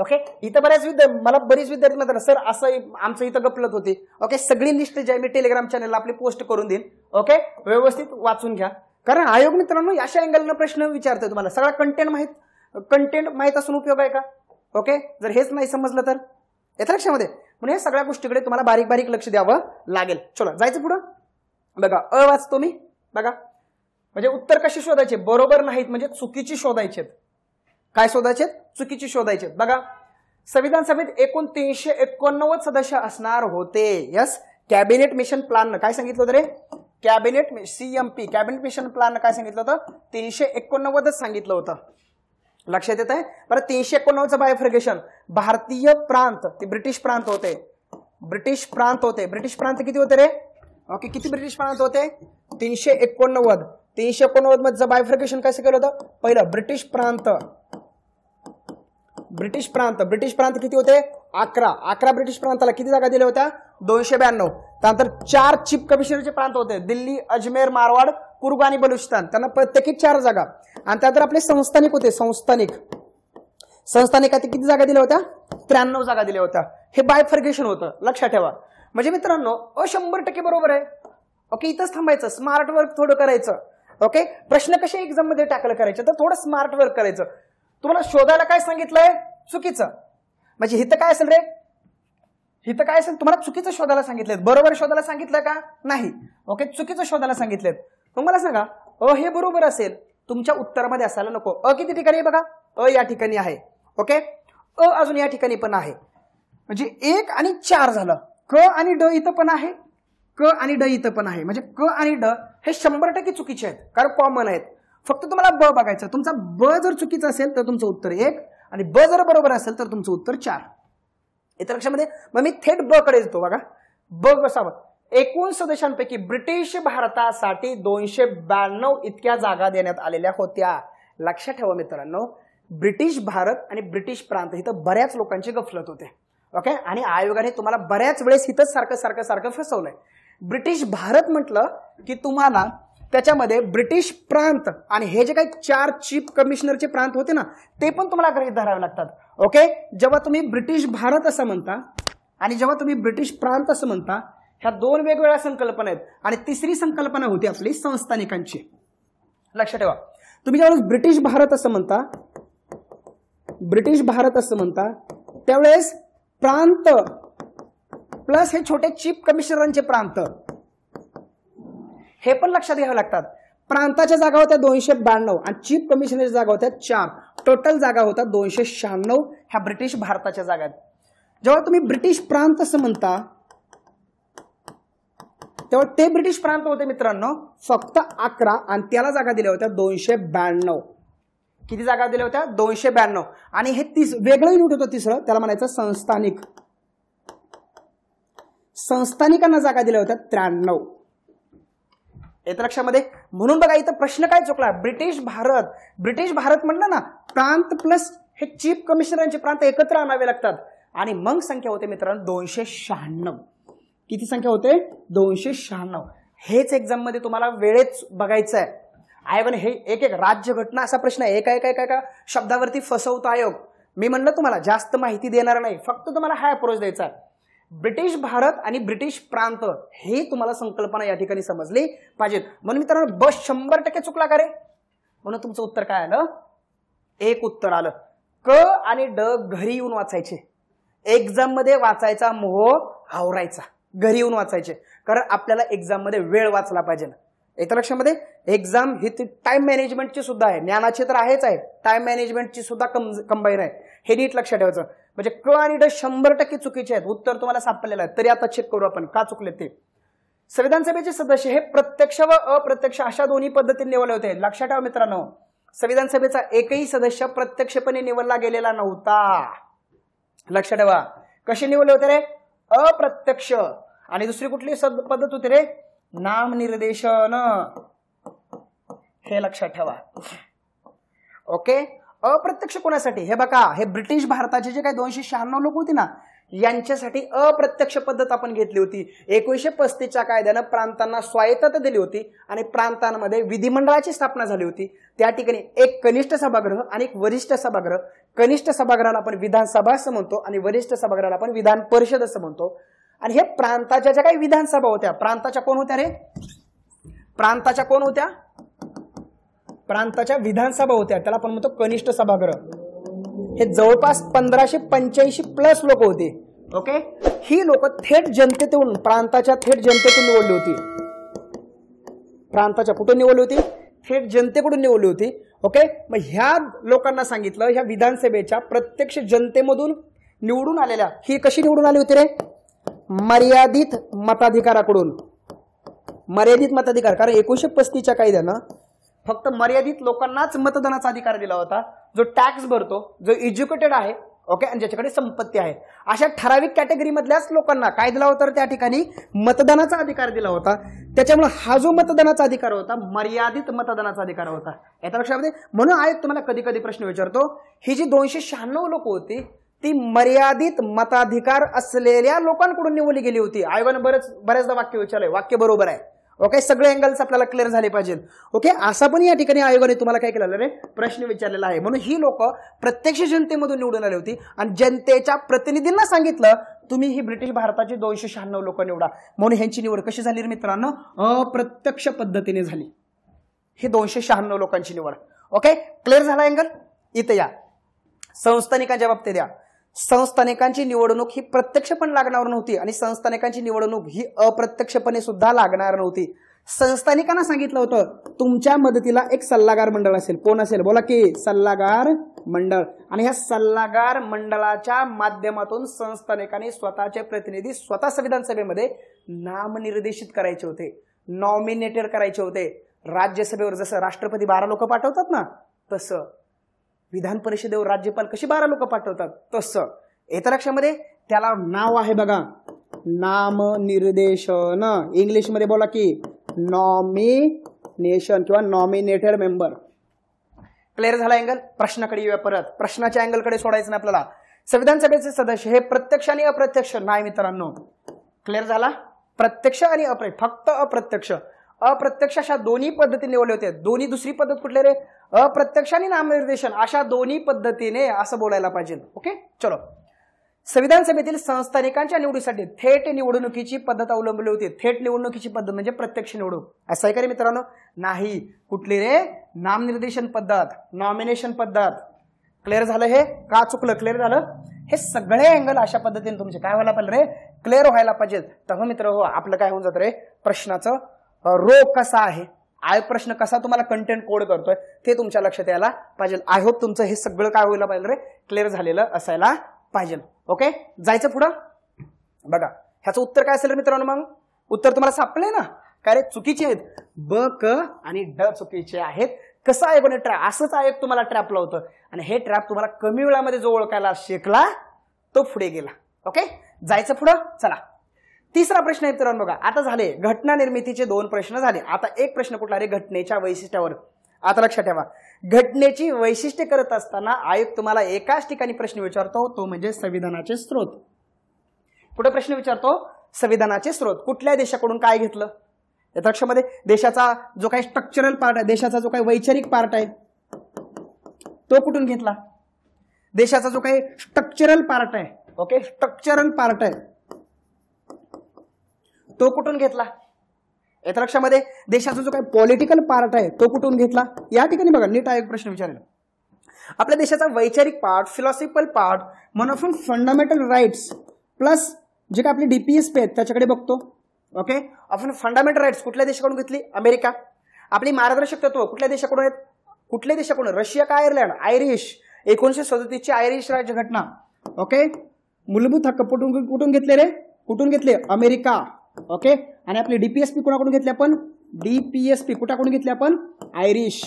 ओके इथं बऱ्याच विद्यार्थी मला बरीच विद्यार्थी म्हणतात सर असं आमचं इथं गपलत होती ओके सगळी लिस्ट जे मी टेलिग्राम चॅनलला आपली पोस्ट करून देईन ओके व्यवस्थित वाचून घ्या कारण आयोग मित्रांनो अशा अँगलनं प्रश्न विचारतोय तुम्हाला सगळा कंटेंट माहीत कंटेंट माहीत असून उपयोग आहे का ओके जर हेच नाही समजलं तर याच्या लक्षामध्ये म्हणून या सगळ्या गोष्टीकडे तुम्हाला बारीक बारीक लक्ष द्यावं लागेल चला जायचं पुढं बघा अ वाचतो मी बघा म्हणजे उत्तर कशी शोधायचे बरोबर नाहीत म्हणजे चुकीची शोधायचे काय शोधायचे चुकीची शोधायचे बघा संविधान सभेत एकूण तीनशे एकोणनव्वद सदस्य असणार होते यस कॅबिनेट मिशन प्लॅन काय सांगितलं होतं रे cabinet CMP cabinet mission plan काय सांगितलं होतं तीनशे एकोणनव्वदच सांगितलं होतं लक्षात येत आहे बरं तीनशे एकोणनव्वदचं बायफ्रिगेशन भारतीय प्रांत ते ब्रिटिश प्रांत होते ब्रिटिश प्रांत होते ब्रिटिश प्रांत किती होते रे ओके किती ब्रिटिश प्रांत होते तीनशे एकोणनव्वद तीनशे एकोणनव्वद मध्ये कसं केलं होतं पहिलं ब्रिटिश प्रांत ब्रिटिश प्रांत ब्रिटिश प्रांत किती होते अकरा अकरा ब्रिटिश प्रांताला किती जागा दिल्या होत्या दोनशे ब्याण्णव त्यानंतर चार चिप कमिशनरचे प्रांत होते दिल्ली अजमेर मारवाड कुर्ग आणि बलुचिस्तान त्यांना प्रत्येकी चार जागा आणि त्यानंतर आपले संस्थानिक होते संस्थानिक संस्थानिकात किती जागा दिल्या होत्या त्र्याण्णव जागा दिल्या होत्या हे बायफर्गेशन होतं लक्षात ठेवा म्हणजे मित्रांनो अ शंभर टक्के बरोबर आहे ओके इथंच थांबायचं स्मार्ट वर्क थोडं करायचं ओके प्रश्न कसे एक्झाम मध्ये टाकलं करायचे तर थोडं स्मार्ट वर्क करायचं तुम्हाला शोधायला काय सांगितलंय चुकीचं म्हणजे इथं काय असेल रे इथं काय असेल तुम्हाला चुकीचं शोधायला सांगितलेत बरोबर शोधायला सांगितलं का नाही ओके चुकीचं शोधायला सांगितलेत मग मला सांगा अ हे बरोबर असेल तुमच्या उत्तरामध्ये असायला नको अ किती ठिकाणी बघा अ या ठिकाणी आहे ओके अ अजून या ठिकाणी पण आहे म्हणजे एक आणि चार झालं क आणि ड इथं पण आहे क आणि ड इथं पण आहे म्हणजे क आणि ड हे शंभर टक्के चुकीचे आहेत कारण कॉमन आहेत फक्त तुम्हाला ब बघायचं तुमचा ब जर चुकीचा असेल तर तुमचं उत्तर एक आणि ब जर बरोबर असेल तर तुमचं उत्तर चार इतर लक्षामध्ये मग मी थेट ब कडे येतो बघा ब कसावं एकूण सदस्यांपैकी ब्रिटिश भारतासाठी दोनशे ब्याण्णव इतक्या जागा देण्यात आलेल्या होत्या लक्षात ठेवा मित्रांनो ब्रिटिश भारत आणि ब्रिटिश प्रांत इथं बऱ्याच लोकांची गफलत होते ओके आणि आयोगाने तुम्हाला बऱ्याच वेळेस इथंच सारखं सारखं सारखं फसवलंय ब्रिटिश भारत म्हटलं की तुम्हाला त्याच्यामध्ये ब्रिटिश प्रांत आणि हे जे काही चार चीफ कमिशनरचे प्रांत होते ना ते पण तुम्हाला गृहित धरावे लागतात ओके जेव्हा तुम्ही ब्रिटिश भारत असं म्हणता आणि जेव्हा तुम्ही ब्रिटिश प्रांत असं म्हणता ह्या दोन वेगवेगळ्या संकल्पना आहेत आणि तिसरी संकल्पना होती आपली संस्थानिकांची लक्षात ठेवा तुम्ही ज्यावेळेस ब्रिटिश भारत असं म्हणता ब्रिटिश भारत असं म्हणता त्यावेळेस प्रांत प्लस हे छोटे चीफ कमिशनरांचे प्रांत हे पण लक्षात घ्यावं लागतात प्रांताच्या जागा होत्या दोनशे ब्याण्णव आणि चीफ कमिशनरच्या जागा होत्या चार टोटल जागा होत्या दोनशे शहाण्णव ह्या ब्रिटिश भारताच्या जागा जेव्हा तुम्ही ब्रिटिश प्रांत असं म्हणता तेव्हा ते ब्रिटिश प्रांत होते मित्रांनो फक्त अकरा आणि त्याला जागा दिल्या होत्या दोनशे ब्याण्णव किती जागा दिल्या होत्या दोनशे ब्याण्णव आणि हे तीस वेगळं युनिट होतं तिसरं त्याला म्हणायचं संस्थानिक संस्थानिकांना जागा दिल्या होत्या त्र्याण्णव येत लक्षामध्ये म्हणून बघा इथं प्रश्न काय चुकला ब्रिटिश भारत ब्रिटिश भारत म्हणलं ना प्रांत प्लस हे चीफ कमिशनरांचे प्रांत एकत्र आणावे लागतात आणि मग संख्या होते मित्रांनो दोनशे शहाण्णव किती संख्या होते दोनशे शहाण्णव हेच मध्ये तुम्हाला वेळेच बघायचं आहे वन हे एक एक राज्यघटना असा प्रश्न आहे एका एका एका शब्दावरती फसवतो आयोग मी म्हणलं तुम्हाला जास्त माहिती देणार नाही फक्त तुम्हाला हा अप्रोच द्यायचा आहे ब्रिटिश भारत आणि ब्रिटिश प्रांत हे तुम्हाला संकल्पना या ठिकाणी समजली पाहिजेत म्हणून मित्रांनो बस शंभर टक्के चुकला का रे म्हणून तुमचं उत्तर काय आलं एक उत्तर आलं क आणि ड घरी येऊन वाचायचे एक्झाम मध्ये वाचायचा मोह हावरायचा घरी येऊन वाचायचे कारण आपल्याला एक्झाम मध्ये वेळ वाचला पाहिजे ना एक लक्षामध्ये एक्झाम ही टाइम मॅनेजमेंटची सुद्धा आहे ज्ञानाचे तर आहेच आहे टाइम मॅनेजमेंटची सुद्धा कम कंबाईन आहे हे नीट लक्षात ठेवायचं म्हणजे क आणि ड शंभर टक्के चुकीचे आहेत उत्तर तुम्हाला सापडलेलं आहे तरी आता चेक करू आपण का चुकले ते संविधान सभेचे सदस्य हे प्रत्यक्ष व अप्रत्यक्ष अशा दोन्ही पद्धतीने निवडले होते लक्षात ठेवा मित्रांनो संविधान सभेचा एकही सदस्य प्रत्यक्षपणे निवडला गेलेला नव्हता लक्षात ठेवा कसे निवडले होते रे अप्रत्यक्ष आणि दुसरी कुठली पद्धत होती रे नामनिर्देशन हे लक्षात ठेवा ओके अप्रत्यक्ष कोणासाठी हे बघा हे ब्रिटिश भारताचे जे काही दोनशे शहाण्णव लोक होते ना यांच्यासाठी अप्रत्यक्ष पद्धत आपण घेतली होती एकोणीशे पस्तीसच्या कायद्यानं प्रांतांना स्वायत्तता दिली होती आणि प्रांतांमध्ये विधिमंडळाची स्थापना झाली होती त्या ठिकाणी एक कनिष्ठ सभागृह आणि एक वरिष्ठ सभागृह कनिष्ठ सभागृहाला आपण विधानसभा असं म्हणतो आणि वरिष्ठ सभागृहाला आपण विधान परिषद असं म्हणतो आणि हे प्रांताच्या ज्या काही विधानसभा होत्या प्रांताच्या कोण होत्या रे प्रांताच्या कोण होत्या प्रांताच्या विधानसभा होत्या त्याला आपण म्हणतो कनिष्ठ सभागृह हे जवळपास पंधराशे पंच्याऐंशी प्लस लोक होते ओके ही लोक थेट जनतेतून प्रांताच्या थेट जनतेतून निवडली होती प्रांताच्या कुठून निवडली होती थेट जनतेकडून निवडली होती ओके मग ह्या लोकांना सांगितलं ह्या विधानसभेच्या प्रत्यक्ष जनतेमधून निवडून आलेल्या ही कशी निवडून आली होती रे मर्यादित मताधिकाराकडून मर्यादित मताधिकार कारण एकोणीशे पस्तीच्या कायद्यानं फक्त मर्यादित लोकांनाच मतदानाचा अधिकार दिला होता जो टॅक्स भरतो जो एज्युकेटेड आहे ओके आणि ज्याच्याकडे संपत्ती आहे अशा ठराविक कॅटेगरीमधल्याच लोकांना काय दिला होता त्या ठिकाणी मतदानाचा अधिकार दिला होता त्याच्यामुळे हा जो मतदानाचा अधिकार होता मर्यादित मतदानाचा अधिकार होता लक्षात लक्षामध्ये म्हणून आयोग तुम्हाला कधी कधी प्रश्न विचारतो ही जी दोनशे शहाण्णव लोक होती ती मर्यादित मताधिकार असलेल्या लोकांकडून निवडली गेली होती आयोगानं बरंच बऱ्याचदा वाक्य विचारलंय वाक्य बरोबर आहे ओके सगळे अँगल्स आपल्याला क्लिअर झाले पाहिजेत ओके असा पण या ठिकाणी आयोगाने तुम्हाला काय केलेलं रे प्रश्न विचारलेला आहे म्हणून ही लोक प्रत्यक्ष जनतेमधून निवडून आली होती आणि जनतेच्या प्रतिनिधींना सांगितलं तुम्ही ही ब्रिटिश भारताची दोनशे शहाण्णव लोक निवडा म्हणून ह्यांची निवड कशी झाली मित्रांनो अप्रत्यक्ष पद्धतीने झाली ही दोनशे शहाण्णव लोकांची निवड ओके क्लिअर झाला अँगल इथे या संस्थानिकांच्या बाबतीत द्या संस्थानिकांची निवडणूक ही प्रत्यक्षपण लागणार नव्हती आणि संस्थानिकांची निवडणूक ही अप्रत्यक्षपणे सुद्धा लागणार नव्हती संस्थानिकांना सांगितलं होतं तुमच्या मदतीला एक सल्लागार मंडळ असेल कोण असेल बोला की सल्लागार मंडळ आणि ह्या सल्लागार मंडळाच्या माध्यमातून संस्थानिकांनी स्वतःचे प्रतिनिधी स्वतः संविधान सभेमध्ये नामनिर्देशित करायचे होते नॉमिनेटेड करायचे होते राज्यसभेवर जसं राष्ट्रपती बारा लोक पाठवतात ना तसं विधान परिषदेवर राज्यपाल कशी बारा लोक पाठवतात तसं येत्या लक्षामध्ये त्याला नाव आहे बघा नामनिर्देशन इंग्लिशमध्ये बोला की नॉमिनेशन किंवा नॉमिनेटेड मेंबर क्लिअर झाला अँगल प्रश्नाकडे येऊया परत प्रश्नाच्या अँगलकडे सोडायचं ना आपल्याला संविधान सभेचे सदस्य हे प्रत्यक्ष आणि अप्रत्यक्ष नाही मित्रांनो क्लिअर झाला प्रत्यक्ष आणि अप्रत्यक्ष फक्त अप्रत्यक्ष अप्रत्यक्ष अशा दोन्ही पद्धती निवडले होते दोन्ही दुसरी पद्धत कुठले रे अप्रत्यक्ष आणि नामनिर्देशन अशा दोन्ही पद्धतीने असं बोलायला पाहिजे ओके चलो संविधान सभेतील संस्थानिकांच्या निवडीसाठी थेट निवडणुकीची पद्धत अवलंबली होती थेट निवडणुकीची पद्धत म्हणजे प्रत्यक्ष निवडणूक असं आहे का रे मित्रांनो नाही कुठली रे नामनिर्देशन पद्धत नॉमिनेशन पद्धत क्लिअर झालं हे का चुकलं क्लिअर झालं हे सगळे अँगल अशा पद्धतीने तुमचे काय व्हायला पाहिजे रे क्लिअर व्हायला पाहिजे तेव्हा मित्र हो आपलं काय होऊन जात रे प्रश्नाचं रोग कसा आहे आय प्रश्न कसा तुम्हाला कंटेंट कोड करतोय ते तुमच्या लक्षात यायला पाहिजे आय होप तुमचं हे सगळं काय व्हायला पाहिजे रे क्लिअर झालेलं असायला पाहिजे ओके जायचं पुढं बघा ह्याचं उत्तर काय असेल मित्रांनो मग उत्तर तुम्हाला सापडलंय ना काय रे चुकीचे आहेत ब क आणि ड चुकीचे आहेत कसं आहे पण ट्रॅप असंच आहे तुम्हाला ट्रॅप लावतं आणि हे ट्रॅप तुम्हाला कमी वेळामध्ये जो ओळखायला शिकला तो पुढे गेला ओके जायचं पुढं चला तिसरा प्रश्न आहे मित्रांनो बघा आता झाले घटना निर्मितीचे दोन प्रश्न झाले आता एक प्रश्न कुठला रे घटनेच्या वैशिष्ट्यावर आता लक्षात ठेवा घटनेची वैशिष्ट्ये करत असताना आयोग तुम्हाला एकाच ठिकाणी प्रश्न विचारतो तो म्हणजे संविधानाचे स्रोत कुठे प्रश्न विचारतो संविधानाचे स्रोत कुठल्या देशाकडून काय घेतलं या लक्षामध्ये देशाचा जो काही स्ट्रक्चरल पार्ट आहे देशाचा जो काही वैचारिक पार्ट आहे तो कुठून घेतला देशाचा जो काही स्ट्रक्चरल पार्ट आहे ओके स्ट्रक्चरल पार्ट आहे तो कुठून घेतला येत लक्षामध्ये देशाचा जो काही पॉलिटिकल पार्ट आहे तो कुठून घेतला या ठिकाणी बघा नीट हा प्रश्न विचारला आपल्या देशाचा वैचारिक पार्ट फिलॉसॉफिकल पार्ट मन ऑफ फंडामेंटल राईट्स प्लस जे काही आपली डीपीएस पे आहेत त्याच्याकडे बघतो ओके आपण फंडामेंटल राईट्स कुठल्या देशाकडून घेतली अमेरिका आपली मार्गदर्शक तत्व कुठल्या देशाकडून आहेत कुठल्या देशाकडून रशिया का आयर्लंड आयरिश एकोणीशे सदतीसची आयरिश राज्य घटना ओके मूलभूत हक्क कुठून कुठून घेतले रे कुठून घेतले अमेरिका ओके आणि आपली डीपीएसपी कुणाकडून घेतली आपण डीपीएसपी कुठाकडून घेतली आपण आयरिश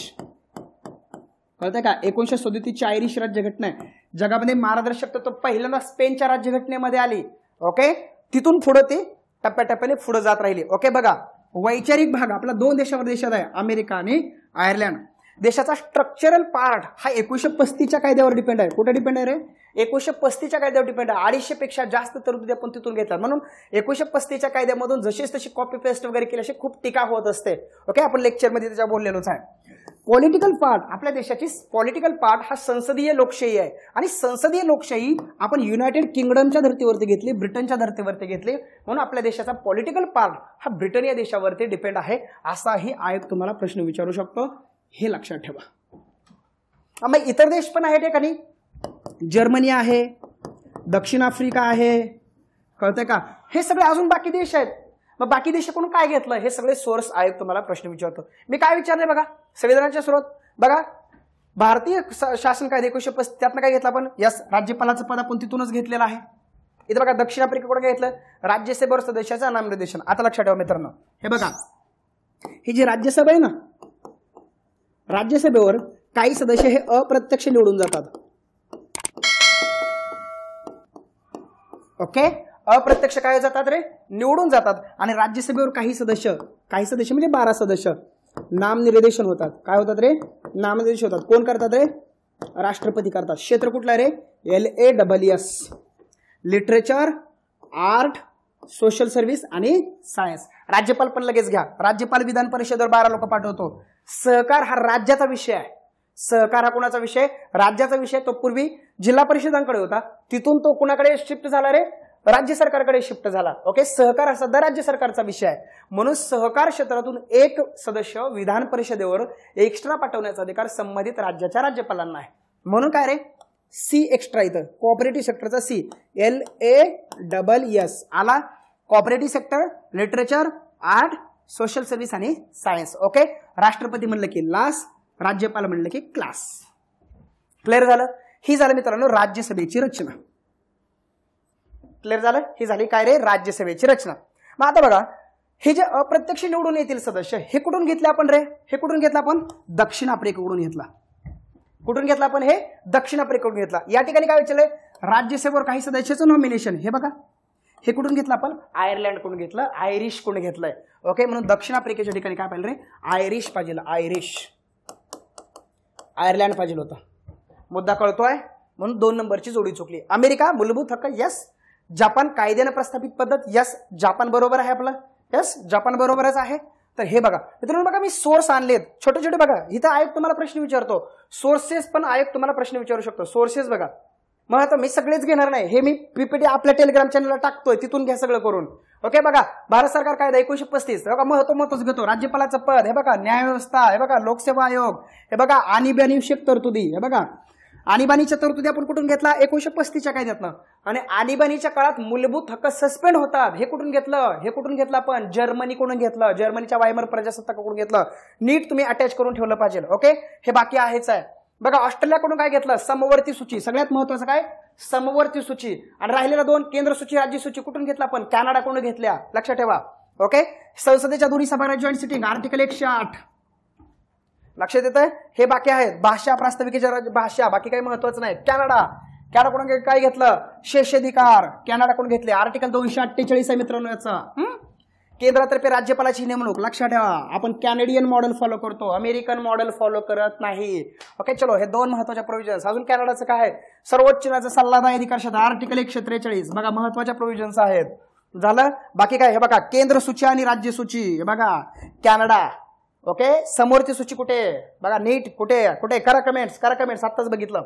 कळतंय का एकोणीशे सदोतीसची आयरिश राज्यघटना आहे जगामध्ये मार्गदर्शक तत्व पहिल्यांदा स्पेनच्या राज्यघटनेमध्ये आली ओके तिथून पुढं ते टप्प्याटप्प्याने पुढे जात राहिली ओके बघा वैचारिक भाग आपला दोन देशावर देशात आहे अमेरिका आणि आयर्लंड देशाचा स्ट्रक्चरल पार्ट हा एकोणीशे पस्तीच्या कायद्यावर डिपेंड आहे कुठे डिपेंड आहे रे एकोणीशे पस्तीच्या कायद्यावर डिपेंड आहे अडीचशेपेक्षा जास्त तरतुदी आपण तिथून घेतात म्हणून एकोणीशे पस्तीच्या कायद्यामधून जशीच तशी कॉपी पेस्ट वगैरे केली अशी खूप टीका होत असते ओके आपण लेक्चरमध्ये त्याच्या बोललेलोच आहे पॉलिटिकल पार्ट आपल्या देशाची पॉलिटिकल पार्ट हा संसदीय लोकशाही आहे आणि संसदीय लोकशाही आपण युनायटेड किंगडमच्या धर्तीवरती घेतली ब्रिटनच्या धर्तीवरती घेतली म्हणून आपल्या देशाचा पॉलिटिकल पार्ट हा ब्रिटन या देशावरती डिपेंड आहे असाही आयोग तुम्हाला प्रश्न विचारू शकतो हे लक्षात ठेवा मग इतर देश पण आहेत ठिकाणी जर्मनी आहे दक्षिण आफ्रिका आहे कळतंय का हे सगळे अजून बाकी देश आहेत मग बाकी देशाकडून काय घेतलं हे सगळे सोर्स आहेत तुम्हाला प्रश्न विचारतो मी काय विचारले बघा संविधानाच्या स्रोत बघा भारतीय शासन कायदे एकोणीशे पस्तीस त्यातनं काय घेतलं आपण यस राज्यपालाचं पद आपण तिथूनच घेतलेलं आहे इथं बघा दक्षिण आफ्रिका काय घेतलं राज्यसभेवर सदस्याचं नामनिर्देशन आता लक्षात ठेवा मित्रांनो हे बघा ही जी राज्यसभा आहे ना राज्यसभेवर काही सदस्य हे अप्रत्यक्ष निवडून जातात ओके अप्रत्यक्ष काय जातात रे निवडून जातात आणि राज्यसभेवर काही सदस्य काही सदस्य म्हणजे बारा सदस्य नामनिर्देशन होतात काय होतात रे नामनिर्देश होतात कोण करतात रे राष्ट्रपती करतात क्षेत्र कुठला रे L A double S literature art social service आणि सायन्स राज्यपाल पण लगेच घ्या राज्यपाल विधान परिषदेवर बारा लोक पाठवतो सहकार हा राज्याचा विषय आहे सहकार हा कोणाचा विषय राज्याचा विषय तो पूर्वी जिल्हा परिषदांकडे होता तिथून तो कुणाकडे शिफ्ट झाला रे राज्य सरकारकडे शिफ्ट झाला ओके सहकार हा सध्या राज्य सरकारचा विषय आहे म्हणून सहकार क्षेत्रातून एक सदस्य विधान परिषदेवर एक्स्ट्रा पाठवण्याचा अधिकार संबंधित राज्याच्या राज्यपालांना आहे म्हणून काय रे सी एक्स्ट्रा इथं कोऑपरेटिव्ह सेक्टरचा C L A double S आला cooperative sector literature art social service आणि सायन्स ओके राष्ट्रपती म्हणलं की लास राज्यपाल म्हणलं की क्लास क्लिअर झालं ही झालं मित्रांनो राज्यसभेची रचना क्लिअर झालं ही झाली काय रे राज्यसभेची रचना मग आता बघा हे जे अप्रत्यक्ष निवडून येतील सदस्य हे कुठून घेतले आपण रे हे कुठून घेतलं आपण दक्षिण आफ्रिकेकडून घेतला कुठून घेतला आपण हे दक्षिण आफ्रिकेकडून घेतला या ठिकाणी काय विचारलंय राज्यसभेवर काही सदस्याचं नॉमिनेशन हे बघा हे कुठून घेतलं आपण आयर्लंड कोण घेतलं आयरिश कोण घेतलंय ओके म्हणून दक्षिण आफ्रिकेच्या ठिकाणी काय पाहिलं रे आयरिश पाहिजे आयरिश आयर्लंड पाहिजे होता मुद्दा कळतोय म्हणून दोन नंबरची जोडी चुकली अमेरिका मूलभूत हक्क यस जपान कायद्यानं प्रस्थापित पद्धत यस जपान बरोबर आहे आपलं यस जपान बरोबरच आहे तर हे बघा मित्रांनो बघा मी सोर्स आणलेत छोटे छोटे बघा इथं आयोग तुम्हाला प्रश्न विचारतो सोर्सेस पण आयोग तुम्हाला प्रश्न विचारू शकतो सोर्सेस बघा मग आता मी सगळेच घेणार नाही हे मी पीपीटी आपल्या टेलिग्राम चॅनलला टाकतोय तिथून घ्या सगळं करून ओके बघा भारत सरकार कायदा एकोणीशे पस्तीस बघा महत्व महत्वच घेतो राज्यपालाचं पद हे बघा न्यायव्यवस्था हे बघा लोकसेवा आयोग हे बघा आणीबाणीविषयक तरतुदी हे बघा आणीबाणीच्या तरतुदी आपण कुठून घेतला एकोणीशे पस्तीसच्या कायद्यातनं आणि आणीबाणीच्या काळात मूलभूत हक्क सस्पेंड होतात हे कुठून घेतलं हे कुठून घेतलं आपण जर्मनी कोणून घेतलं जर्मनीच्या वायमर प्रजासत्ताकाकडून घेतलं नीट तुम्ही अटॅच करून ठेवलं पाहिजे ओके हे बाकी आहेच आहे बघा ऑस्ट्रेलियाकडून काय घेतलं समवर्ती सूची सगळ्यात महत्वाचं काय समवर्ती सूची आणि राहिलेल्या दोन केंद्र सूची राज्य सूची कुठून घेतला आपण कॅनडाकडून घेतल्या लक्षात ठेवा ओके संसदेच्या दोन्ही सभा जॉईंट सिटिंग आर्टिकल एकशे आठ लक्षात येतं हे बाकी आहेत भाषा प्रास्ताविकेच्या भाषा बाकी काही महत्वाचं नाही कॅनडा कॅनडाकडून काय घेतलं अधिकार कॅनडाकडून घेतले आर्टिकल दोनशे अठ्ठेचाळीस आहे मित्रांनो याचा केंद्रातर्फे राज्यपालाची नेमणूक लक्षात ठेवा आपण कॅनेडियन मॉडेल फॉलो करतो अमेरिकन मॉडेल फॉलो करत नाही ओके चलो हे दोन महत्वाच्या प्रोव्हिजन्स अजून कॅनडाचं काय आहे सर्वोच्च न्यायालयाचा सल्ला अधिकार क्षेत्र आर्टिकल एकशे त्रेचाळीस बघा महत्वाच्या प्रोव्हिजन्स आहेत झालं बाकी काय हे बघा केंद्र सूची आणि राज्य सूची हे बघा कॅनडा ओके समोरची सूची कुठे बघा नीट कुठे कुठे करा कमेंट्स करा कमेंट्स आत्ताच बघितलं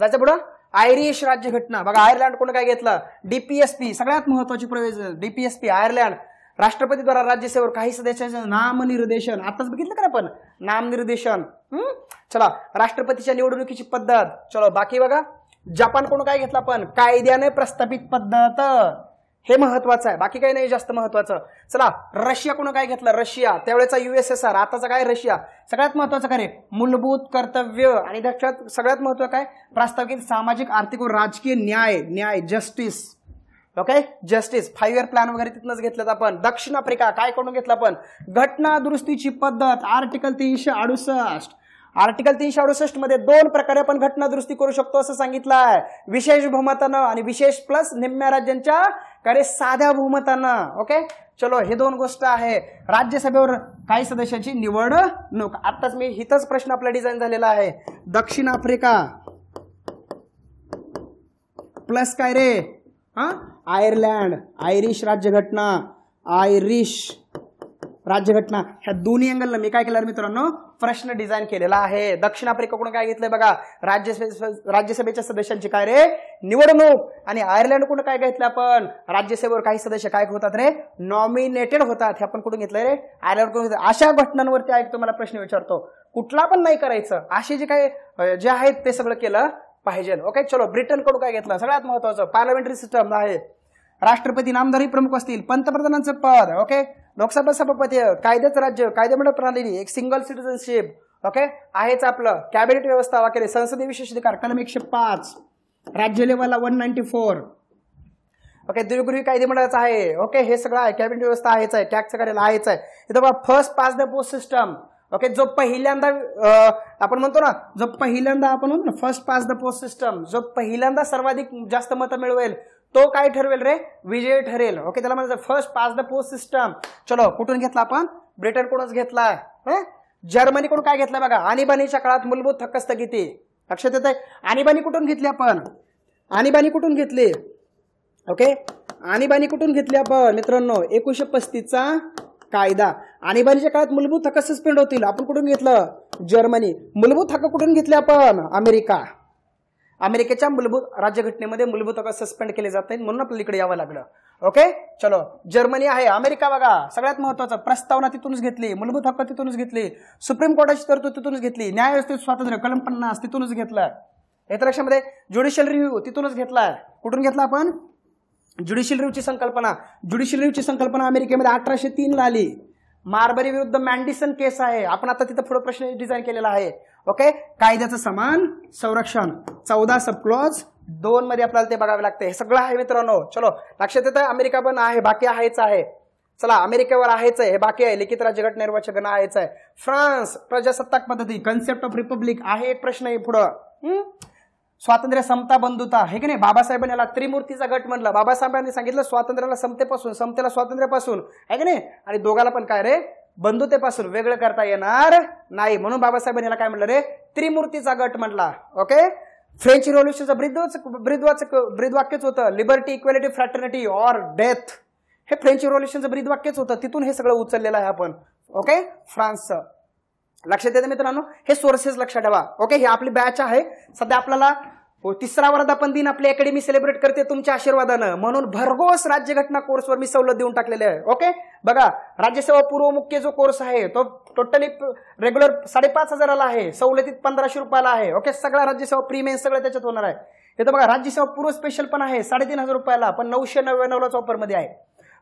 जायचं पुढं आयरिश राज्यघटना बघा आयर्लंड कोण काय घेतलं डीपीएसपी सगळ्यात महत्वाची प्रोव्हिजन डीपीएसपी आयर्लंड राष्ट्रपती द्वारा राज्यसेवर काही सदस्यांचे नामनिर्देशन आताच बघितलं का आपण नामनिर्देशन हम्म चला राष्ट्रपतीच्या निवडणुकीची पद्धत चलो बाकी बघा जपान कोण काय घेतला पण कायद्याने प्रस्थापित पद्धत हे महत्वाचं आहे बाकी काही नाही जास्त महत्वाचं चला रशिया कोण काय घेतलं रशिया त्यावेळेचा युएसएसआर आताचा काय रशिया सगळ्यात महत्वाचं काय मूलभूत कर्तव्य आणि सगळ्यात महत्व काय प्रास्ताविक सामाजिक आर्थिक व राजकीय न्याय न्याय justice okay justice five year plan वगैरे तिथनंच घेतलं आपण दक्षिण आफ्रिका काय करून घेतलं आपण घटना पद्धत आर्टिकल तीनशे अडुसष्ट आर्टिकल तीनशे अडुसष्ट मध्ये दोन प्रकारे आपण घटना दुरुस्ती करू शकतो असं सांगितलं आहे विशेष बहुमतानं आणि विशेष प्लस निम्म्या राज्यांच्याकडे साध्या बहुमतानं ओके चलो हे दोन गोष्ट आहे राज्यसभेवर काही सदस्याची निवडणूक आताच मी हिथंच प्रश्न आपला डिझाईन झालेला आहे दक्षिण आफ्रिका प्लस काय रे हा आयर्लँड आयरिश राज्यघटना आयरिश राज्यघटना ह्या दोन्ही अँगलला मी काय केलं मित्रांनो प्रश्न डिझाईन केलेला आहे दक्षिण आफ्रिका आफ्रिकाकडून काय घेतलंय बघा राज्यसभे राज्यसभेच्या सदस्यांची काय रे निवडणूक आणि आयर्लंड कुठं काय घेतलं आपण राज्यसभेवर काही सदस्य काय होतात रे नॉमिनेटेड होतात हे आपण कुठून घेतलं रे आयर्लंड कुठून अशा घटनांवरती ऐकतो तुम्हाला प्रश्न विचारतो कुठला पण नाही करायचं असे जे काय जे आहेत ते सगळं केलं पाहिजे ओके चलो ब्रिटनकडून काय घेतलं सगळ्यात महत्वाचं पार्लमेंटरी सिस्टम आहे राष्ट्रपती नामधारी प्रमुख असतील पंतप्रधानांचं पद ओके लोकसभा सभापती कायद्याचं राज्य कायदेमंडळ प्रणाली एक सिंगल सिटीजनशिप ओके आहेच आपलं कॅबिनेट व्यवस्था वगैरे संसदीय विशेष अधिकार कलम एकशे पाच राज्य लेवलला वन नाईन्टी फोर ओके द्विगृही कायदेमंडळाचं आहे ओके हे सगळं आहे कॅबिनेट व्यवस्था आहेच आहे टॅक्स करायला आहेच आहे इथं बघा first past the post system okay जो पहिल्यांदा आपण म्हणतो ना जो पहिल्यांदा आपण म्हणतो ना first past the post system जो पहिल्यांदा सर्वाधिक जास्त मतं मिळवेल तो काय ठरवेल रे विजय ठरेल ओके त्याला म्हणायचं first past the post system चलो कुठून घेतला आपण ब्रिटन घेतला घेतलाय जर्मनीकडून काय घेतला बघा आणीबाणीच्या काळात मूलभूत थक्क स्थगिती लक्षात येत आहे आणीबाणी कुठून घेतली आपण आणीबाणी कुठून घेतली ओके आणीबाणी कुठून घेतली आपण मित्रांनो एकोणीशे पस्तीसचा कायदा आणीबाणीच्या काळात मूलभूत हक्क सस्पेंड होतील आपण कुठून घेतलं जर्मनी मूलभूत हक्क कुठून घेतले आपण अमेरिका अमेरिकेच्या मूलभूत राज्यघटनेमध्ये मूलभूत हक्क सस्पेंड केले जात नाहीत म्हणून आपल्याला इकडे यावं लागलं ओके चलो जर्मनी आहे अमेरिका बघा सगळ्यात महत्वाचं प्रस्तावना तिथूनच घेतली मूलभूत हक्क तिथूनच घेतली सुप्रीम कोर्टाची तरतूद तिथूनच घेतली न्यायव्यवस्थेत स्वातंत्र्य कलम पन्नास तिथूनच घेतलं इतर लक्षामध्ये ज्युडिशियल रिव्ह्यू तिथूनच घेतलाय कुठून घेतला आपण ज्युडिशियल रिव्ह्यूची संकल्पना ज्युडिशियल रिव्ह्यूची संकल्पना अमेरिकेमध्ये अठराशे ला आली मार्बरी विरुद्ध मँडिसन केस आहे आपण आता तिथं पुढे प्रश्न डिझाईन केलेला आहे ओके कायद्याचं समान संरक्षण चौदा क्लॉज दोन मध्ये आपल्याला ते बघावे लागते हे सगळं आहे मित्रांनो चलो लक्षात येतं अमेरिका पण आहे बाकी आहेच आहे चला अमेरिकेवर आहेच आहे हे बाकी आहे लिखित राज्य गट निर्वाचक आहेच आहे फ्रान्स प्रजासत्ताक पद्धती कन्सेप्ट ऑफ रिपब्लिक आहे प्रश्न आहे पुढं स्वातंत्र्य समता बंधुता हे की नाही बाबासाहेबांनी याला त्रिमूर्तीचा गट म्हणलं बाबासाहेबांनी सांगितलं स्वातंत्र्याला समतेपासून समतेला स्वातंत्र्यापासून आहे की नाही आणि दोघाला पण काय रे बंधुतेपासून वेगळं करता येणार नाही म्हणून बाबासाहेबांनी याला काय म्हणलं रे त्रिमूर्तीचा गट म्हटला ओके फ्रेंच ब्रिद्वच ब्रिद्वाच ब्रिद ब्रिदवाक्यच होतं liberty equality fraternity or death हे फ्रेंच रिव्हॉल्युशनचं ब्रिद वाक्यच होतं तिथून हे सगळं उचललेलं आहे आपण ओके फ्रान्सचं लक्षात येतं मित्रांनो हे सोर्सेस लक्षात ठेवा ओके हे आपली बॅच आहे सध्या आपल्याला हो, तिसरा वर्धापन दिन आपली अकॅडमी सेलिब्रेट करते तुमच्या आशीर्वादानं म्हणून भरघोस राज्यघटना कोर्सवर मी सवलत देऊन टाकलेले आहे ओके बघा राज्यसेवा पूर्व मुख्य जो कोर्स आहे तो टोटली रेग्युलर साडेपाच हजाराला आहे सवलतीत पंधराशे रुपयाला आहे ओके सगळा राज्यसेवा प्रीमियम सगळं त्याच्यात होणार आहे हे तर बघा राज्यसेवा पूर्व स्पेशल पण आहे साडेतीन हजार रुपयाला पण नऊशे नव्याण्णवलाच ऑफरमध्ये आहे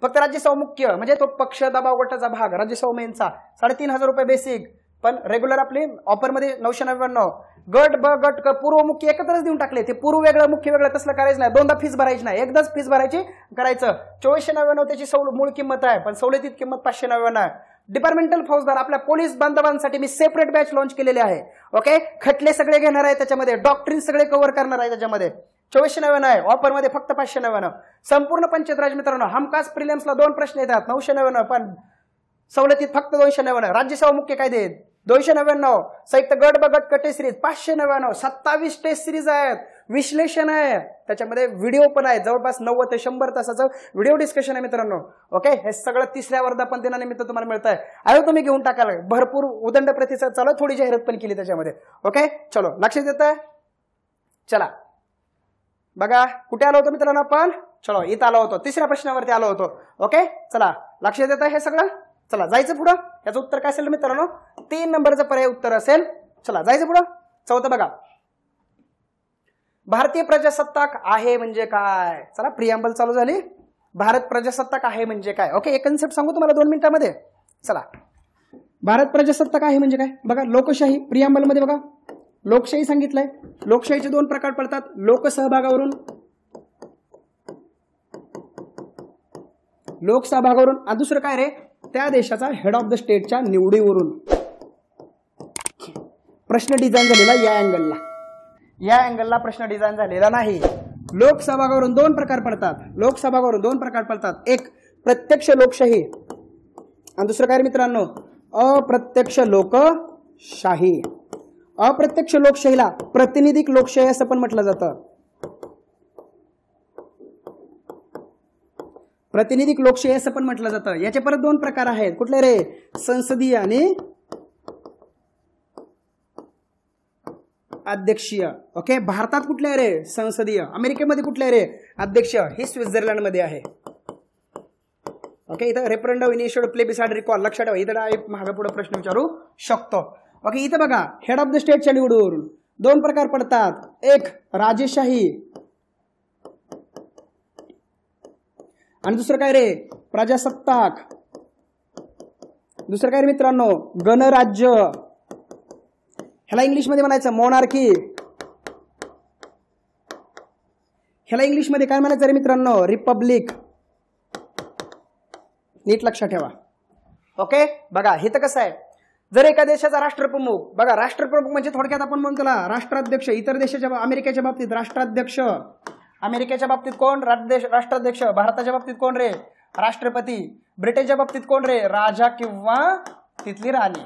फक्त राज्यसेवा मुख्य म्हणजे तो पक्ष दबाव गटाचा भाग राज्यसेवा मेनचा साडेतीन हजार रुपये बेसिक पण रेग्युलर आपले ऑफरमध्ये नऊशे नव्याण्णव गट ब गट मुख्य एकत्रच देऊन टाकले ते पूर्व वेगळं मुख्य वेगळं तसलं करायचं नाही दोनदा फीस भरायची नाही एकदाच फीस भरायची करायचं चोवीसशे नव्याण्णव त्याची सवल मूळ किंमत आहे पण सवलतीत किंमत पाचशे नव्याण्णव आहे डिपार्टमेंटल फौजदार आपल्या पोलीस बांधवांसाठी मी सेपरेट बॅच लॉन्च केलेले आहे ओके खटले सगळे घेणार आहे त्याच्यामध्ये डॉक्टरीन सगळे कव्हर करणार आहे त्याच्यामध्ये चोवीसशे नव्याण्णव आहे ऑफरमध्ये फक्त पाचशे नव्याण्णव संपूर्ण पंचतराज मित्रांनो हमकास प्रिलियम्सला दोन प्रश्न येतात नऊशे नव्याण्णव पण सवलतीत फक्त दोनशे नव्याण्णव राज्यसेवा मुख्य कायदे दोनशे नव्याण्णव संयुक्त गट ब गट कटे सिरीज पाचशे नव्याण्णव सत्तावीस टेस्ट सिरीज आहेत विश्लेषण आहे त्याच्यामध्ये व्हिडिओ पण आहे जवळपास नव्वद ते शंभर तासाचं व्हिडिओ डिस्कशन आहे मित्रांनो ओके हे सगळं तिसऱ्या वर्धापन दिनानिमित्त तुम्हाला मिळत आहे आयो तुम्ही घेऊन टाकाल भरपूर उदंड प्रतिसाद चालू थोडी जाहिरात पण केली त्याच्यामध्ये ओके चलो लक्ष येत आहे चला बघा कुठे आलो होतो मित्रांनो आपण चलो इथं आलो होतो तिसऱ्या प्रश्नावरती आलो होतो ओके चला लक्ष येत आहे हे सगळं चला जायचं पुढं याचं उत्तर काय असेल मित्रांनो तीन नंबरचं पर्याय उत्तर असेल चला जायचं पुढं चौथं बघा भारतीय प्रजासत्ताक आहे म्हणजे काय चला प्रियांबल चालू झाली भारत प्रजासत्ताक आहे म्हणजे काय ओके एक कन्सेप्ट सांगू तुम्हाला दोन मिनिटांमध्ये चला भारत प्रजासत्ताक आहे म्हणजे काय बघा लोकशाही मध्ये बघा लोकशाही सांगितलंय लोकशाहीचे दोन प्रकार पडतात लोकसहभागावरून लोकसहभागावरून आणि दुसरं काय रे त्या देशाचा हेड ऑफ द स्टेटच्या निवडीवरून प्रश्न डिझाईन झालेला या अँगलला या अँगलला प्रश्न डिझाईन झालेला नाही लोकसभावरून दोन प्रकार पडतात लोकसभावरून दोन प्रकार पडतात एक प्रत्यक्ष लोकशाही आणि दुसरं काय मित्रांनो अप्रत्यक्ष लोकशाही अप्रत्यक्ष लोकशाहीला प्रतिनिधिक लोकशाही असं पण म्हटलं जातं प्रतिनिधिक लोकशाही असं पण म्हटलं जातं याचे परत दोन प्रकार आहेत कुठले रे संसदीय आणि अध्यक्षीय ओके भारतात कुठले रे संसदीय अमेरिकेमध्ये कुठले रे अध्यक्ष हे स्वित्झर्लंडमध्ये आहे ओके इथं रेफरंडम प्ले प्लेबिसाइड रिकॉल लक्षात ठेवा इथं एक प्रश्न विचारू शकतो ओके इथं बघा हेड ऑफ द स्टेट चलिवडून दोन प्रकार पडतात एक राजेशाही आणि दुसरं काय रे प्रजासत्ताक दुसरं काय रे मित्रांनो गणराज्य ह्याला मध्ये म्हणायचं मोनार्की ह्याला इंग्लिशमध्ये काय म्हणायचं रे मित्रांनो रिपब्लिक नीट लक्षात ठेवा ओके बघा हे तर कसं आहे जर एका देशाचा राष्ट्रप्रमुख बघा राष्ट्रप्रमुख म्हणजे थोडक्यात आपण म्हणतो राष्ट्राध्यक्ष इतर देशाच्या अमेरिकेच्या बाबतीत राष्ट्राध्यक्ष अमेरिकेच्या बाबतीत कोण राष्ट्राध्यक्ष भारताच्या बाबतीत कोण रे राष्ट्रपती ब्रिटनच्या बाबतीत कोण रे राजा किंवा तिथली राणी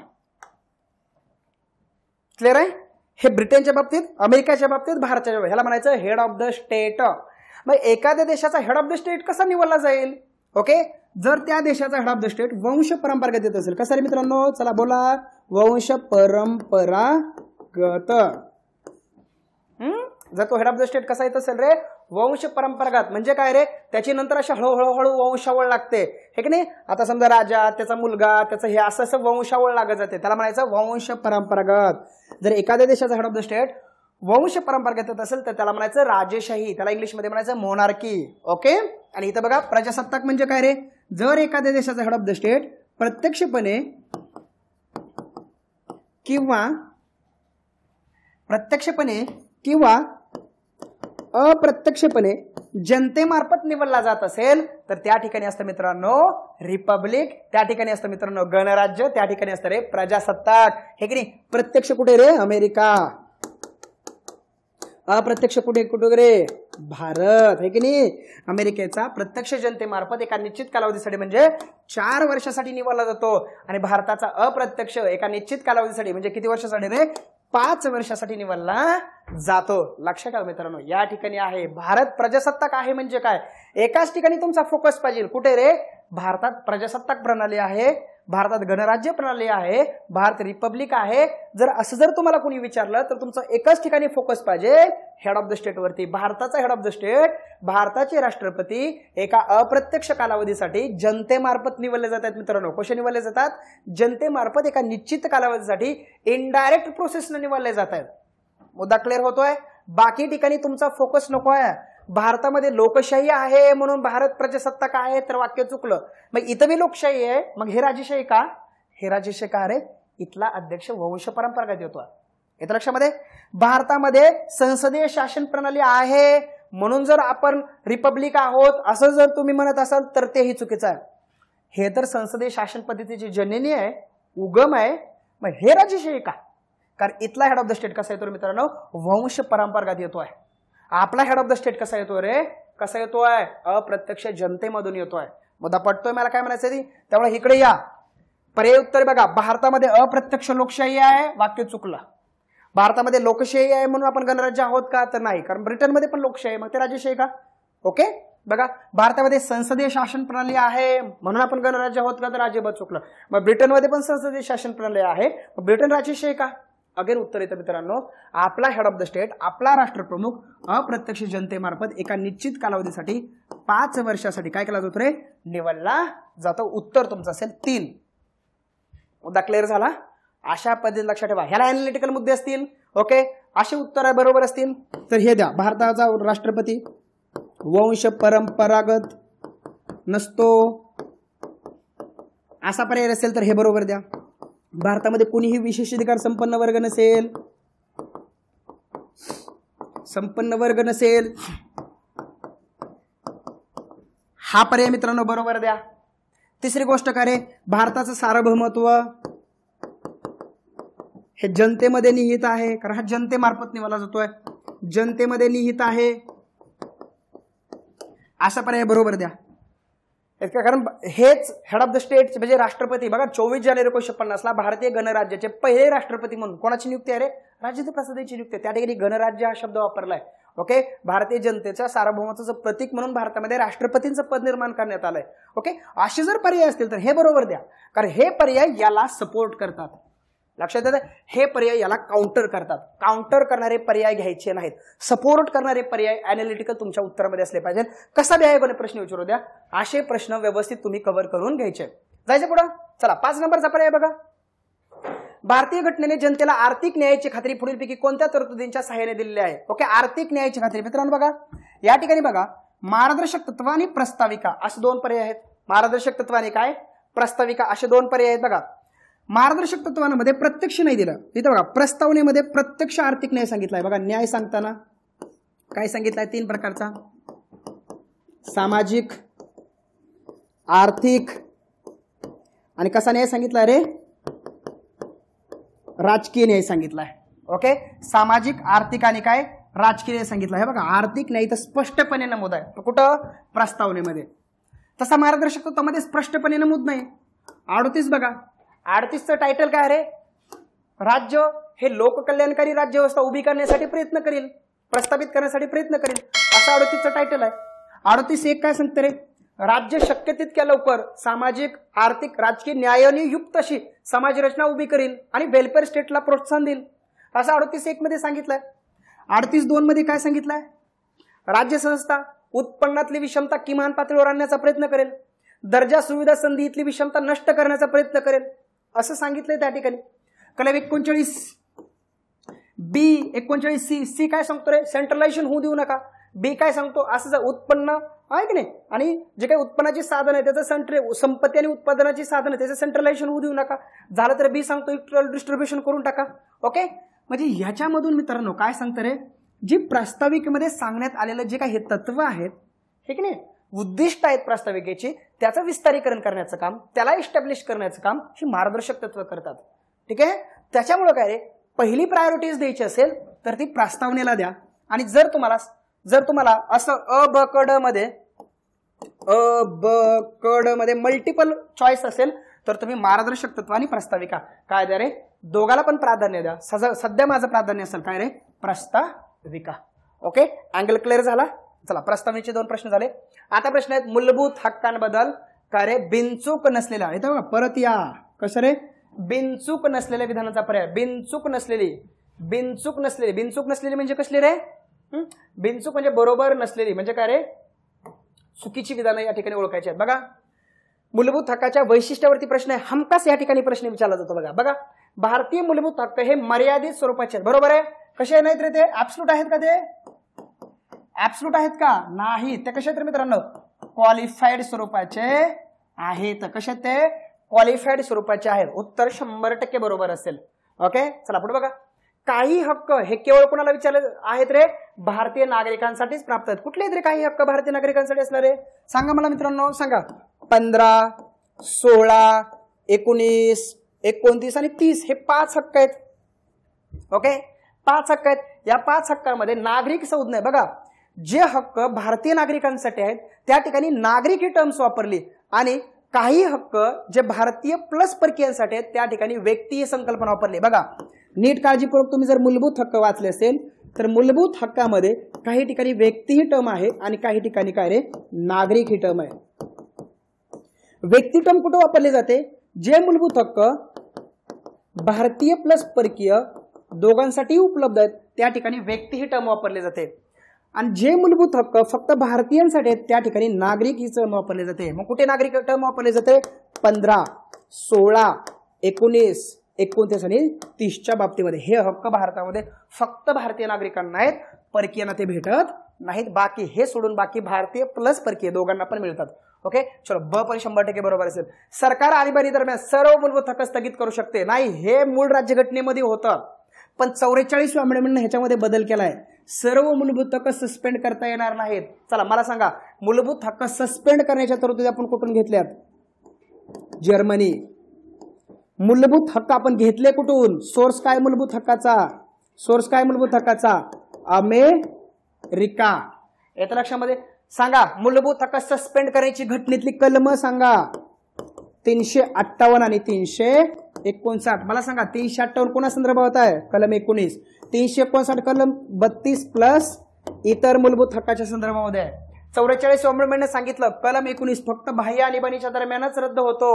क्लिअर आहे हे ब्रिटनच्या बाबतीत अमेरिकेच्या बाबतीत भारताच्या बाबतीत ह्याला म्हणायचं हेड ऑफ द स्टेट मग एखाद्या देशाचा हेड ऑफ द स्टेट कसा निवडला जाईल ओके जर त्या देशाचा हेड ऑफ द स्टेट वंश परंपरागत येत असेल कसं रे मित्रांनो चला बोला वंश परंपरागत जर तो हेड ऑफ द स्टेट कसा येत असेल रे वंश परंपरागत म्हणजे काय रे त्याची नंतर अशी हळूहळूहळू वंशावळ लागते हे की नाही आता समजा राजा त्याचा मुलगा त्याचं हे असं असं वंशावळ लागत जाते त्याला म्हणायचं वंश परंपरागत जर एखाद्या देशाचा हेड ऑफ द स्टेट वंश परंपरागत येत असेल तर त्याला म्हणायचं राजेशाही त्याला इंग्लिशमध्ये म्हणायचं मोनार्की ओके आणि इथं बघा प्रजासत्ताक म्हणजे काय रे जर एखाद्या देशाचा हेड ऑफ द स्टेट प्रत्यक्षपणे किंवा प्रत्यक्षपणे किंवा अप्रत्यक्षपणे जनतेमार्फत निवडला जात असेल तर त्या ठिकाणी असतं मित्रांनो रिपब्लिक त्या ठिकाणी असतं मित्रांनो गणराज्य त्या ठिकाणी असतं रे प्रजासत्ताक हे की नाही प्रत्यक्ष कुठे रे अमेरिका अप्रत्यक्ष कुठे कुठे रे भारत हे की नाही अमेरिकेचा प्रत्यक्ष जनतेमार्फत एका निश्चित कालावधीसाठी म्हणजे चार वर्षासाठी निवडला जातो आणि भारताचा अप्रत्यक्ष एका निश्चित कालावधीसाठी म्हणजे किती वर्षासाठी रे पाच वर्षासाठी निवडला जातो लक्ष घ्या मित्रांनो या ठिकाणी आहे भारत प्रजासत्ताक आहे म्हणजे काय एकाच ठिकाणी तुमचा फोकस पाहिजे कुठे रे भारतात प्रजासत्ताक प्रणाली आहे भारतात गणराज्य प्रणाली आहे भारत रिपब्लिक आहे जर असं जर तुम्हाला कुणी विचारलं तर तुमचं एकाच ठिकाणी फोकस पाहिजे हेड ऑफ द स्टेटवरती भारताचा हेड ऑफ द स्टेट भारताचे राष्ट्रपती एका अप्रत्यक्ष कालावधीसाठी जनतेमार्फत निवडले आहेत मित्रांनो कसे निवडले जातात जनतेमार्फत एका निश्चित कालावधीसाठी इनडायरेक्ट प्रोसेसनं निवडले जातात मुद्दा क्लिअर होतोय बाकी ठिकाणी तुमचा फोकस नको आहे भारतामध्ये लोकशाही आहे म्हणून भारत प्रजासत्ताक आहे तर वाक्य चुकलं मग इथं बी लोकशाही आहे मग हे राजेशाही का हे राजेशाही का अरे इथला अध्यक्ष वंश परंपरागत येतो येतं लक्षामध्ये भारतामध्ये संसदीय शासन प्रणाली आहे म्हणून जर आपण रिपब्लिक आहोत असं जर तुम्ही म्हणत असाल तर तेही चुकीचं आहे हे तर संसदीय शासन पद्धतीची जननी आहे उगम आहे मग हे राजेशाही का कारण इथला हेड ऑफ द स्टेट कसा येतो मित्रांनो वंश परंपरागत येतो आहे आपला हेड ऑफ द स्टेट कसा येतो रे कसा येतो आहे अप्रत्यक्ष जनतेमधून येतोय मुद्दा पटतोय मला काय म्हणायचं ती त्यामुळे इकडे या पर्याय उत्तर बघा भारतामध्ये अप्रत्यक्ष लोकशाही आहे वाक्य चुकलं भारतामध्ये लोकशाही आहे म्हणून आपण गणराज्य आहोत का तर नाही कारण ब्रिटनमध्ये पण लोकशाही आहे मग ते राज्यशाही का ओके बघा भारतामध्ये संसदीय शासन प्रणाली आहे म्हणून आपण गणराज्य आहोत का तर राज्यभर चुकलं मग ब्रिटनमध्ये पण संसदीय शासन प्रणाली आहे मग ब्रिटन राज्यशाही का अगेन उत्तर येतं मित्रांनो आपला हेड ऑफ द स्टेट आपला राष्ट्रप्रमुख अप्रत्यक्ष जनतेमार्फत एका निश्चित कालावधीसाठी पाच वर्षासाठी काय केला जातो रे निवडला जातो उत्तर तुमचं असेल तीन मुद्दा क्लिअर झाला अशा पद्धतीने लक्षात ठेवा ह्याला अनालिटिकल मुद्दे असतील ओके असे उत्तर आहे बरोबर असतील तर हे द्या भारताचा राष्ट्रपती वंश परंपरागत नसतो असा पर्याय असेल तर हे बरोबर द्या भारतामध्ये कुणीही अधिकार संपन्न वर्ग नसेल संपन्न वर्ग नसेल हा पर्याय मित्रांनो बरोबर द्या तिसरी गोष्ट काय रे भारताचं सार्वभौमत्व हे जनतेमध्ये निहित आहे कारण हा जनतेमार्फत निवाला जातोय जनतेमध्ये निहित आहे असा पर्याय बरोबर द्या कारण हेच हेड ऑफ द स्टेट म्हणजे राष्ट्रपती बघा चोवीस जानेवारी एकोणीशे पन्नासला भारतीय गणराज्याचे पहिले राष्ट्रपती म्हणून कोणाची नियुक्ती आहे रे राजेंद्र प्रसाद यांची नियुक्ती त्या ठिकाणी गणराज्य हा शब्द वापरलाय ओके भारतीय जनतेच्या सार्वभौमत्वाचं प्रतीक म्हणून भारतामध्ये राष्ट्रपतींचं पद निर्माण करण्यात आलंय ओके असे जर पर्याय असतील तर हे बरोबर द्या कारण हे पर्याय याला सपोर्ट करतात लक्षात येतं हे पर्याय याला काउंटर करतात काउंटर करणारे पर्याय घ्यायचे नाहीत सपोर्ट करणारे पर्याय अॅनालिटिकल तुमच्या उत्तरामध्ये असले पाहिजेत कसा कोणी प्रश्न विचारू द्या असे प्रश्न व्यवस्थित तुम्ही कव्हर करून घ्यायचे जायचं पुढं चला पाच नंबरचा पर्याय बघा भारतीय घटनेने जनतेला आर्थिक न्यायाची खात्री पुढीलपैकी कोणत्या तरतुदींच्या सहाय्याने दिलेली आहे ओके आर्थिक न्यायाची खात्री मित्रांनो बघा या ठिकाणी बघा मार्गदर्शक तत्व आणि प्रस्ताविका असे दोन पर्याय आहेत मार्गदर्शक तत्व आणि काय प्रस्ताविका असे दोन पर्याय आहेत बघा मार्गदर्शक तत्वांमध्ये प्रत्यक्ष नाही दिलं इथं बघा प्रस्तावनेमध्ये प्रत्यक्ष आर्थिक न्याय सांगितलाय बघा न्याय सांगताना काय सांगितलंय तीन प्रकारचा सामाजिक आर्थिक आणि कसा न्याय सांगितलाय रे राजकीय न्याय सांगितलाय ओके सामाजिक आर्थिक आणि काय राजकीय न्याय सांगितलं हे बघा आर्थिक न्याय तर स्पष्टपणे नमूद आहे कुठं प्रस्तावनेमध्ये तसा मार्गदर्शक तत्वामध्ये स्पष्टपणे नमूद नाही अडतीस बघा अडतीसचं टायटल काय रे राज्य हे लोककल्याणकारी राज्य उभी करण्यासाठी प्रयत्न करेल प्रस्थापित करण्यासाठी प्रयत्न करेल असं अडतीसचं टायटल आहे अडतीस एक काय सांगते रे राज्य शक्य तितक्या लवकर सामाजिक आर्थिक राजकीय न्यायाने युक्त अशी समाज रचना उभी करील आणि वेलफेअर स्टेटला प्रोत्साहन देईल असं अडतीस एक मध्ये सांगितलंय अडतीस दोन मध्ये काय सांगितलंय राज्य संस्था उत्पन्नातली विषमता किमान पातळीवर आणण्याचा प्रयत्न करेल दर्जा सुविधा संधी इथली विषमता नष्ट करण्याचा प्रयत्न करेल असं सांगितलंय त्या ठिकाणी कलम एकोणचाळीस बी एकोणचाळीस सी सी काय सांगतो रे सेंट्रलायझेशन होऊ देऊ नका बी काय सांगतो असं जर उत्पन्न आहे की नाही आणि जे काही उत्पन्नाची साधन आहे त्याचं सेंट्रे संपत्ती आणि उत्पादनाची साधन आहे त्याचं सेंट्रलायझेशन होऊ देऊ नका झालं तर बी सांगतो इलेक्ट्रल डिस्ट्रीब्युशन करून टाका ओके म्हणजे ह्याच्यामधून मित्रांनो काय सांगतो रे जी प्रास्ताविकेमध्ये सांगण्यात आलेलं जे काही हे तत्व आहेत हे नाही उद्दिष्ट आहेत प्रास्ताविकेची त्याचं विस्तारीकरण करण्याचं काम त्याला इस्टॅब्लिश करण्याचं काम ही मार्गदर्शक तत्व करतात ठीक आहे त्याच्यामुळं काय रे पहिली प्रायोरिटीज द्यायची असेल तर ती प्रास्तावनेला द्या आणि जर तुम्हाला जर तुम्हाला असं अ ब क मध्ये अ ब कड मध्ये मल्टिपल चॉईस असेल तर तुम्ही मार्गदर्शक तत्व आणि प्रस्ताविका काय द्या रे दोघाला पण प्राधान्य द्या सध्या माझं प्राधान्य असेल काय रे प्रस्ताविका ओके अँगल क्लिअर झाला चला प्रस्तावनेचे दोन प्रश्न झाले आता प्रश्न आहेत मूलभूत हक्कांबद्दल रे बिनचूक नसलेला इथं बघा परत या कसं रे बिनचूक नसलेल्या विधानाचा पर्याय बिनचूक नसलेली बिनचूक नसलेली बिनचूक नसलेली म्हणजे कसली रे बिनचूक म्हणजे बरोबर नसलेली म्हणजे काय रे चुकीची विधानं या ठिकाणी ओळखायची आहेत बघा मूलभूत हक्काच्या वैशिष्ट्यावरती प्रश्न आहे हमकास या ठिकाणी प्रश्न विचारला जातो बघा बघा भारतीय मूलभूत हक्क हे मर्यादित स्वरूपाचे आहेत बरोबर आहे कसे नाहीत रे ते ऍप्सलूट आहेत का ते ऍब्सलूट आहेत का नाही ते कशा आहेत मित्रांनो क्वालिफाईड स्वरूपाचे आहेत कशा ते क्वालिफाईड स्वरूपाचे आहेत उत्तर शंभर टक्के बरोबर असेल ओके चला पुढे बघा काही हक्क हे केवळ कोणाला विचारले आहेत रे भारतीय नागरिकांसाठीच प्राप्त आहेत कुठले तरी काही हक्क भारतीय नागरिकांसाठी असणार आहे सांगा मला मित्रांनो सांगा पंधरा सोळा एकोणीस एकोणतीस आणि तीस हे पाच हक्क आहेत ओके पाच हक्क आहेत या पाच हक्कामध्ये नागरिक संज्ञा बघा जे हक्क भारतीय नागरिकांसाठी आहेत त्या ठिकाणी नागरिक ही टर्म्स वापरली आणि काही हक्क जे भारतीय प्लस परकीयांसाठी आहेत त्या ठिकाणी व्यक्ती ही संकल्पना वापरली बघा नीट काळजीपूर्वक तुम्ही जर मूलभूत हक्क वाचले असेल तर मूलभूत हक्कामध्ये काही ठिकाणी व्यक्ती ही टर्म आहे आणि काही ठिकाणी काय रे नागरिक ही टर्म आहे व्यक्ती टर्म कुठं वापरले जाते जे मूलभूत हक्क भारतीय प्लस परकीय दोघांसाठी उपलब्ध आहेत त्या ठिकाणी व्यक्ती ही टर्म वापरले जाते आणि जे मूलभूत हक्क फक्त भारतीयांसाठी आहेत त्या ठिकाणी नागरिक ही वापरले जाते मग कुठे नागरिक टर्म वापरले जाते पंधरा सोळा एकोणीस एकोणतीस आणि तीसच्या बाबतीमध्ये हे हक्क भारतामध्ये फक्त भारतीय नागरिकांना आहेत परकीयांना ते भेटत नाहीत बाकी हे सोडून बाकी भारतीय प्लस परकीय दोघांना पण मिळतात ओके चलो ब पण शंभर टक्के बरोबर असेल सरकार आणीबाणी दरम्यान सर्व मूलभूत हक्क स्थगित करू शकते नाही हे मूळ राज्यघटनेमध्ये होतं पण चौवेचाळीस अमेंडमेंट ह्याच्यामध्ये बदल केला आहे सर्व मूलभूत हक्क सस्पेंड करता येणार नाहीत चला मला सांगा मूलभूत हक्क सस्पेंड करण्याच्या तरतुदी आपण कुठून घेतल्यात जर्मनी मूलभूत हक्क आपण घेतले कुठून सोर्स काय मूलभूत हक्काचा सोर्स काय मूलभूत हक्काचा अमेरिका येत्या लक्षामध्ये सांगा मूलभूत हक्क सस्पेंड करण्याची घटनेतली कलम सांगा तीनशे अठ्ठावन्न आणि तीनशे एकोणसाठ मला सांगा तीनशे अठ्ठावन्न कोणा संदर्भात आहे कलम एकोणीस तीनशे एकोणसाठ कलम बत्तीस प्लस इतर मूलभूत हक्काच्या संदर्भामध्ये आहे चौवेचाळीस अमेंडमेंटने सांगितलं कलम एकोणीस फक्त बाह्य बणीच्या दरम्यानच रद्द होतो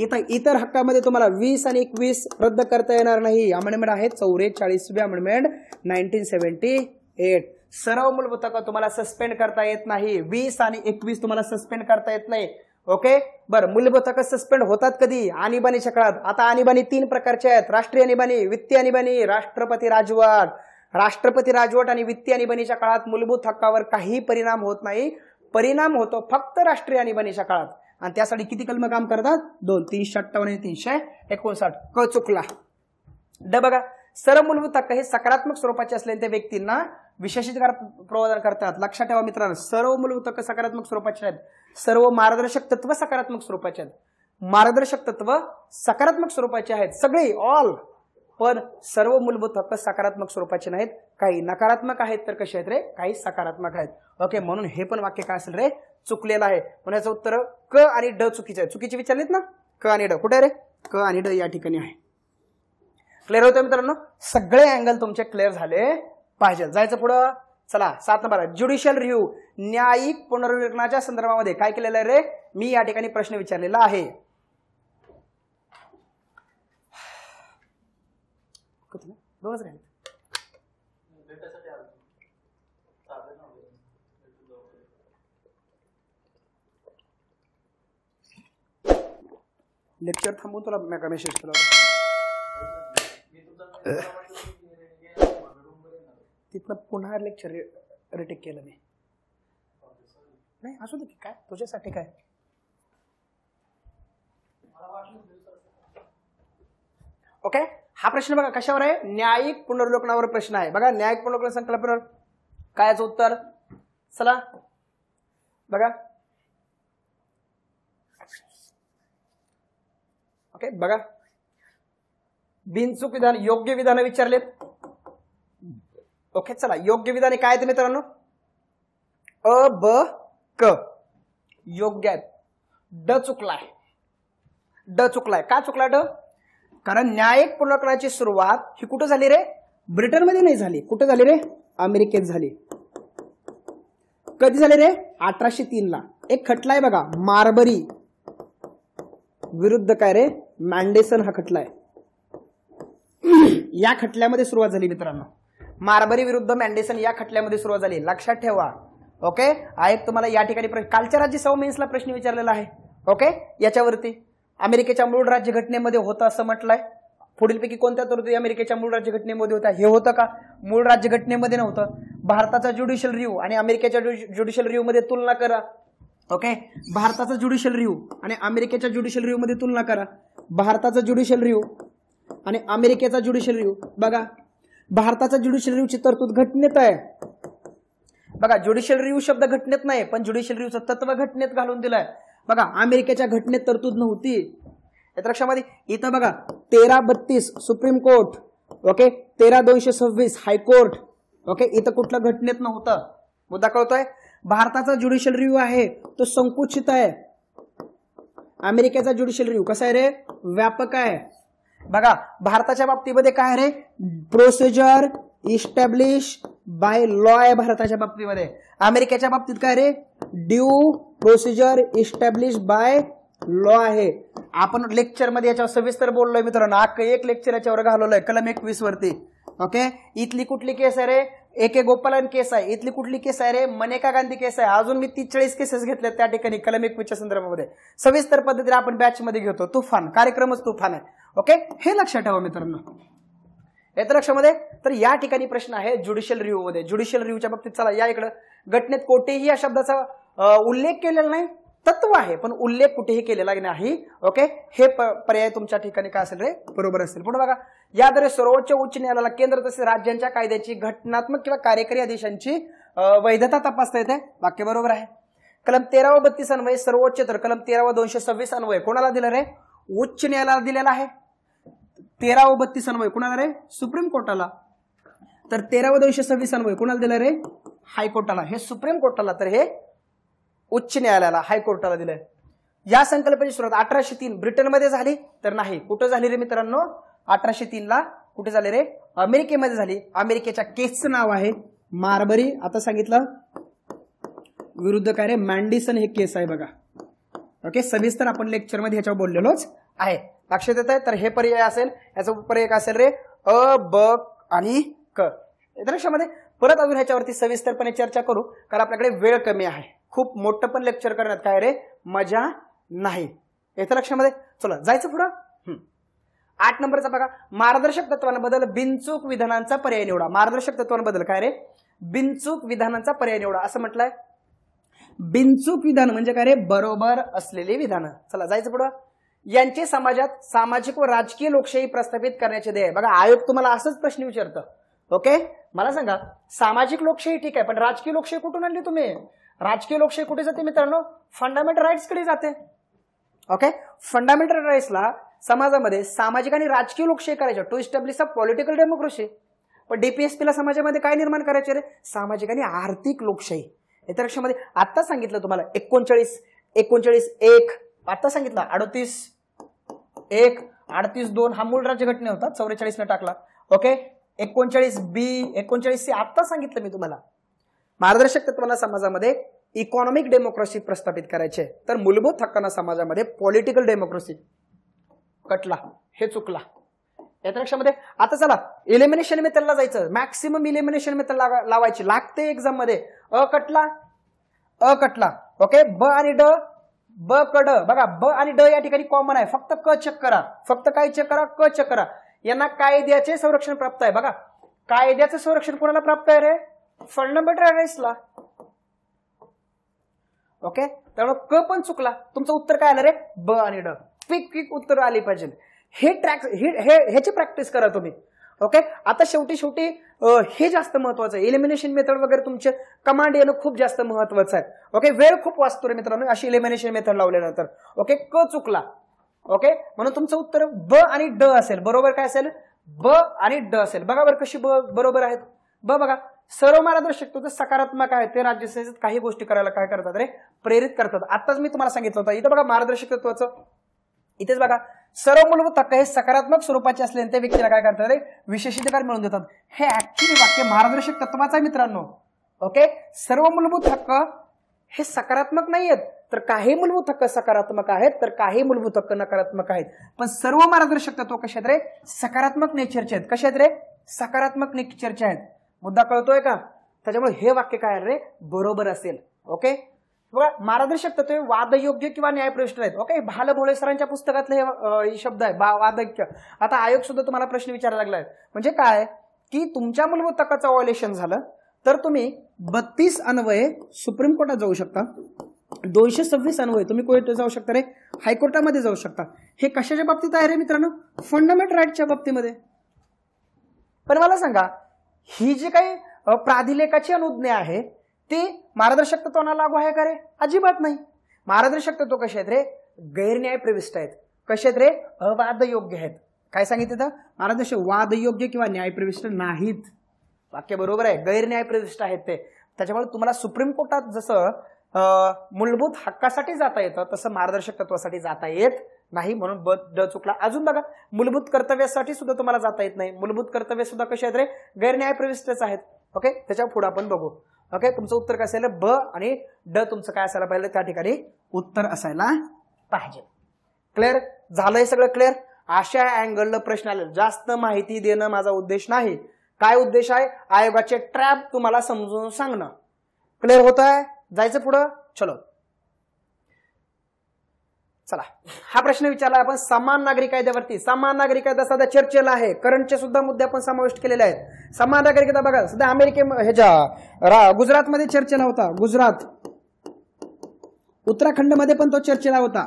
इथं इतर हक्कामध्ये तुम्हाला वीस आणि एकवीस रद्द करता येणार नाही अमेंडमेंट आहे चौवेचाळीसवी अमेंडमेंट नाईन्टीन सेव्हन्टी एट सर्व मूलभूत तुम्हाला सस्पेंड करता येत नाही वीस आणि एकवीस तुम्हाला सस्पेंड करता येत नाही ओके बरं मूलभूत हक्क सस्पेंड होतात कधी आणीबाणीच्या काळात आता आणीबाणी तीन प्रकारचे आहेत राष्ट्रीय आणीबाणी वित्तीय आणीबाणी राष्ट्रपती राजवट राष्ट्रपती राजवट आणि वित्तीय आणीबाणीच्या काळात मूलभूत हक्कावर काही परिणाम होत नाही परिणाम होतो फक्त राष्ट्रीय आणीबाणीच्या काळात आणि त्यासाठी किती कलम काम करतात दोन तीनशे अठ्ठावन्न आणि तीनशे एकोणसाठ क चुकला ड बघा सर्व मूलभूत हक्क हे सकारात्मक स्वरूपाचे असलेले त्या व्यक्तींना विशेषीकार प्रदान करतात लक्षात ठेवा मित्रांनो सर्व मूलभूत हक्क सकारात्मक स्वरूपाचे आहेत सर्व मार्गदर्शक तत्व सकारात्मक स्वरूपाचे आहेत मार्गदर्शक तत्व सकारात्मक स्वरूपाचे आहेत सगळे ऑल पण सर्व मूलभूत हक्क सकारात्मक स्वरूपाचे नाहीत काही नकारात्मक आहेत तर कसे आहेत रे काही सकारात्मक आहेत ओके म्हणून हे पण वाक्य काय असेल रे चुकलेलं आहे म्हणून याचं उत्तर क आणि ड चुकीचे आहे चुकीचे विचारलेत ना क आणि ड कुठे रे क आणि ड या ठिकाणी आहे क्लिअर होतं मित्रांनो सगळे अँगल तुमचे क्लिअर झाले पाहिजे जायचं पुढं चला सात नंबर ज्युडिशियल रिव्ह्यू न्यायिक पुनर्विवेचनाच्या संदर्भामध्ये काय केलेलं आहे रे मी या ठिकाणी प्रश्न विचारलेला आहे लेक्चर थांबून तुला मेसेज केला तिथनं पुन्हा लेक्चर रिटेक केलं मी नाही असू दे की काय तुझ्यासाठी काय ओके हा प्रश्न बघा कशावर आहे न्यायिक पुनर्लोकनावर प्रश्न आहे बघा न्यायिक पुनर्लोकन संकल्पनावर कायच उत्तर चला बघा ओके बघा बिनचूक विधान योग्य विधान विचारलेत ओके चला योग्य विधाने काय आहेत मित्रांनो अ ब क योग्य ड चुकलाय ड चुकलाय का चुकला ड कारण न्यायिक पुनर्करणाची सुरुवात ही कुठं झाली रे ब्रिटनमध्ये नाही झाली कुठं झाली रे अमेरिकेत झाली कधी झाली रे अठराशे तीन ला एक खटला आहे बघा मार्बरी विरुद्ध काय रे मॅन्डेसन हा खटला आहे या खटल्यामध्ये सुरुवात झाली मित्रांनो मार्बरी विरुद्ध मॅन्डेसन या खटल्यामध्ये सुरुवात झाली लक्षात ठेवा ओके आहेत तुम्हाला या ठिकाणी कालच्या सव मेन्सला प्रश्न विचारलेला आहे ओके याच्यावरती अमेरिकेच्या मूळ राज्यघटनेमध्ये होतं असं म्हटलंय पुढीलपैकी कोणत्या तरतुदी अमेरिकेच्या मूळ राज्य घटनेमध्ये होत्या हे होतं का मूळ राज्यघटनेमध्ये नव्हतं भारताचा ज्युडिशियल रिव्ह्यू आणि अमेरिकेच्या ज्युडिशियल मध्ये तुलना करा ओके भारताचा ज्युडिशियल रिव्ह्यू आणि अमेरिकेच्या ज्युडिशियल मध्ये तुलना करा भारताचा ज्युडिशियल रिव्ह्यू आणि अमेरिकेचा ज्युडिशियल रिव्ह्यू बघा भारताचा ज्युडिशियल रिव्ह्यूची तरतूद घटनेत आहे बघा ज्युडिशियल रिव्ह्यू शब्द घटनेत नाही पण ज्युडिशियल रिव्ह्यूचं तत्व घटनेत घालून दिलंय बघा अमेरिकेच्या घटनेत तरतूद नव्हती लक्षामध्ये इथं बघा तेरा बत्तीस सुप्रीम कोर्ट ओके तेरा दोनशे सव्वीस हायकोर्ट ओके इथं कुठलं घटनेत नव्हतं मुद्दा कळतोय भारताचा ज्युडिशियल रिव्ह्यू आहे तो संकुचित आहे अमेरिकेचा ज्युडिशियल रिव्ह्यू कसा आहे रे व्यापक आहे बघा भारताच्या बाबतीमध्ये काय रे प्रोसिजर इस्टॅब्लिश बाय लॉ आहे भारताच्या बाबतीमध्ये अमेरिकेच्या बाबतीत काय रे due procedure establish by law आहे आपण लेक्चरमध्ये याच्यावर सविस्तर बोललोय मित्रांनो अख्खं एक लेक्चर याच्यावर घालवलंय कलम एकवीस वरती ओके इथली कुठली केस आहे रे ए के गोपालन केस आहे इथली कुठली केस आहे रे मनेका गांधी केस आहे अजून मी तीस केसेस घेतल्या त्या ठिकाणी कलम एकवीसच्या संदर्भामध्ये सविस्तर पद्धतीने आपण बॅच मध्ये घेतो तुफान कार्यक्रमच तुफान आहे ओके हे लक्षात ठेवा मित्रांनो येतं लक्षामध्ये तर या ठिकाणी प्रश्न आहे ज्युडिशियल रिव्ह्यू मध्ये ज्युडिशियल रिव्ह्यूच्या बाबतीत चला या इकडं घटनेत कोठेही या शब्दाचा उल्लेख केलेला नाही तत्व आहे पण उल्लेख कुठेही केलेला नाही ओके हे पर्याय तुमच्या ठिकाणी काय असेल रे बरोबर असेल पुढे बघा याद्वारे सर्वोच्च उच्च न्यायालयाला केंद्र तसेच राज्यांच्या कायद्याची घटनात्मक किंवा कार्यकारी आदेशांची वैधता तपासता येते वाक्य बरोबर आहे कलम तेरा व बत्तीस अन्वय सर्वोच्च तर कलम तेरा व दोनशे सव्वीस अन्वय कोणाला दिलं रे उच्च न्यायालयाला दिलेला आहे तेरा व बत्तीस अन्वय कोणाला रे सुप्रीम कोर्टाला तर तेरा व दोनशे सव्वीस अन्वय कोणाला दिलं रे हायकोर्टाला हे सुप्रीम कोर्टाला तर हे उच्च न्यायालयाला हायकोर्टाला दिलंय या संकल्पनेची सुरुवात अठराशे तीन ब्रिटनमध्ये झाली तर नाही कुठं झाली रे मित्रांनो अठराशे तीनला कुठे झाले रे अमेरिकेमध्ये झाली अमेरिकेच्या केसचं नाव आहे मार्बरी आता सांगितलं विरुद्ध काय रे मँडिसन हे केस आहे बघा ओके सविस्तर आपण लेक्चरमध्ये ह्याच्यावर बोललेलोच आहे लक्षात येत आहे तर हे पर्याय असेल याचा पर्याय काय असेल रे अ ब आणि क लक्षामध्ये परत अजून ह्याच्यावरती सविस्तरपणे चर्चा करू कारण आपल्याकडे वेळ कमी आहे खूप मोठं पण लेक्चर करण्यात काय रे मजा नाही येतं लक्षामध्ये चला जायचं पुढं आठ नंबरचा बघा मार्गदर्शक तत्वांबद्दल बिनचूक विधानांचा पर्याय निवडा मार्गदर्शक तत्वांबद्दल काय रे बिनचूक विधानांचा पर्याय निवडा असं म्हटलंय बिनचूक विधान म्हणजे काय रे बरोबर असलेले विधान चला जायचं पुढं यांचे समाजात सामाजिक व राजकीय लोकशाही प्रस्थापित करण्याचे ध्येय बघा आयोग तुम्हाला असंच प्रश्न विचारतं ओके मला सांगा सामाजिक लोकशाही ठीक आहे पण राजकीय लोकशाही कुठून आणली तुम्ही राजकीय लोकशाही कुठे जाते मित्रांनो फंडामेंटल राईट्स कडे जाते ओके फंडामेंटल राईट्सला समाजामध्ये सामाजिक आणि राजकीय लोकशाही करायच्या to establish a political democracy पण डीपीएसपीला समाजामध्ये काय निर्माण करायचे रे सामाजिक आणि आर्थिक लोकशाही लक्षामध्ये आत्ता सांगितलं तुम्हाला एकोणचाळीस एकोणचाळीस एक आत्ता सांगितलं अडतीस एक अडतीस दोन हा मूळ राज्यघटने होता चौवेचाळीसनं टाकला ओके एकोणचाळीस बी एकोणचाळीस सी आत्ता सांगितलं मी तुम्हाला मार्गदर्शक तत्वांना समाजामध्ये इकॉनॉमिक डेमोक्रेसी प्रस्थापित करायचे तर मूलभूत हक्कांना समाजामध्ये पॉलिटिकल डेमोक्रेसी कटला हे चुकला याच्या लक्षामध्ये आता चला इलिमिनेशन मेथडला जायचं मॅक्सिमम इलिमिनेशन मेथड लावायची लागते एक्झाम मध्ये अ कटला अ कटला ओके ब आणि ड ब ड बघा ब आणि ड या ठिकाणी कॉमन आहे फक्त क चेक करा फक्त काय चेक करा क चेक करा यांना कायद्याचे संरक्षण प्राप्त आहे बघा कायद्याचं संरक्षण कोणाला प्राप्त आहे रे फंड नंबर ओके त्यामुळे क पण चुकला तुमचं उत्तर काय आलं रे ब आणि ड पिक क्विक उत्तर आली पाहिजे हे ट्रॅक हे ह्याची प्रॅक्टिस करा तुम्ही ओके आता शेवटी शेवटी हे जास्त महत्वाचं आहे इलिमिनेशन मेथड वगैरे तुमचे कमांड येणं खूप जास्त महत्वाचं आहे ओके वेळ खूप वाचतो रे मित्रांनो अशी इलिमिनेशन मेथड लावल्यानंतर ओके क चुकला ओके म्हणून तुमचं उत्तर ब आणि ड असेल बरोबर काय असेल ब आणि ड असेल बघा बरं कशी ब बरोबर आहेत ब बघा सर्व मार्गदर्शक तत्व सकारात्मक आहे ते राज्य काही गोष्टी करायला काय करतात रे प्रेरित करतात आताच मी तुम्हाला सांगितलं होतं इथं बघा मार्गदर्शक तत्वाचं इथेच बघा सर्व मूलभूत हक्क हे सकारात्मक स्वरूपाचे असले त्या व्यक्तीला काय करतात रे विशेषाधिकार मिळवून देतात हे ऍक्च्युली वाक्य मार्गदर्शक आहे मित्रांनो ओके सर्व मूलभूत हक्क हे सकारात्मक नाही आहेत तर काही मूलभूत हक्क सकारात्मक आहेत तर काही मूलभूत हक्क नकारात्मक आहेत पण सर्व मार्गदर्शक तत्व कशात रे सकारात्मक नेचरचे आहेत कशात रे सकारात्मक नेचरचे आहेत मुद्दा कळतोय का त्याच्यामुळे हे वाक्य काय रे बरोबर असेल ओके बघा मार्गदर्शक तत्वे वादयोग्य किंवा न्यायप्रविष्ट आहेत ओके भाल भोळे सरांच्या पुस्तकातले हे शब्द आहे वादक्य आता आयोग सुद्धा तुम्हाला प्रश्न विचारायला लागलाय म्हणजे काय की तुमच्या मूलभूत हक्काचं व्हायोलेशन झालं तर तुम्ही बत्तीस अन्वये सुप्रीम कोर्टात जाऊ शकता दोनशे सव्वीस अन्वये तुम्ही कोर्ट जाऊ शकता रे हायकोर्टामध्ये जाऊ शकता हे कशाच्या बाबतीत आहे रे मित्रांनो फंडामेंट राईटच्या बाबतीमध्ये पण मला सांगा ही जी काही प्राधिलेखाची अनुज्ञा आहे ती मार्गदर्शक तत्वांना लागू आहे का रे अजिबात नाही मार्गदर्शक तत्व कसे आहेत रे गैरन्याय प्रविष्ट आहेत कसे आहेत रे अवादयोग्य आहेत काय सांगितलं तर मार्गदर्शक वादयोग्य किंवा न्यायप्रविष्ट नाहीत वाक्य बरोबर आहे प्रविष्ट आहेत ते त्याच्यामुळे तुम्हाला सुप्रीम कोर्टात जसं मूलभूत हक्कासाठी जाता येतं तसं मार्गदर्शक तत्वासाठी जाता येत नाही म्हणून ब ड चुकला अजून बघा मूलभूत कर्तव्यासाठी सुद्धा तुम्हाला जाता येत नाही मूलभूत कर्तव्य सुद्धा कसे आहेत रे गैरन्याय प्रविष्टच आहेत ओके त्याच्या पुढे आपण बघू ओके तुमचं उत्तर काय असेल ब आणि ड तुमचं काय असायला पाहिजे त्या ठिकाणी उत्तर असायला पाहिजे क्लिअर झालंय सगळं क्लिअर अशा अँगलला प्रश्न आले जास्त माहिती देणं माझा उद्देश नाही काय उद्देश आहे आयोगाचे ट्रॅप तुम्हाला समजून सांगणं क्लिअर होत आहे जायचं पुढं चलो चला हा प्रश्न विचारला आपण समान नागरी कायद्यावरती समान नागरी कायदा सध्या चर्चेला आहे करंटचे सुद्धा मुद्दे आपण समाविष्ट केलेले आहेत समान नागरी कायदा बघा सध्या अमेरिके ह्याच्या गुजरातमध्ये चर्चेला होता गुजरात उत्तराखंडमध्ये पण तो चर्चेला होता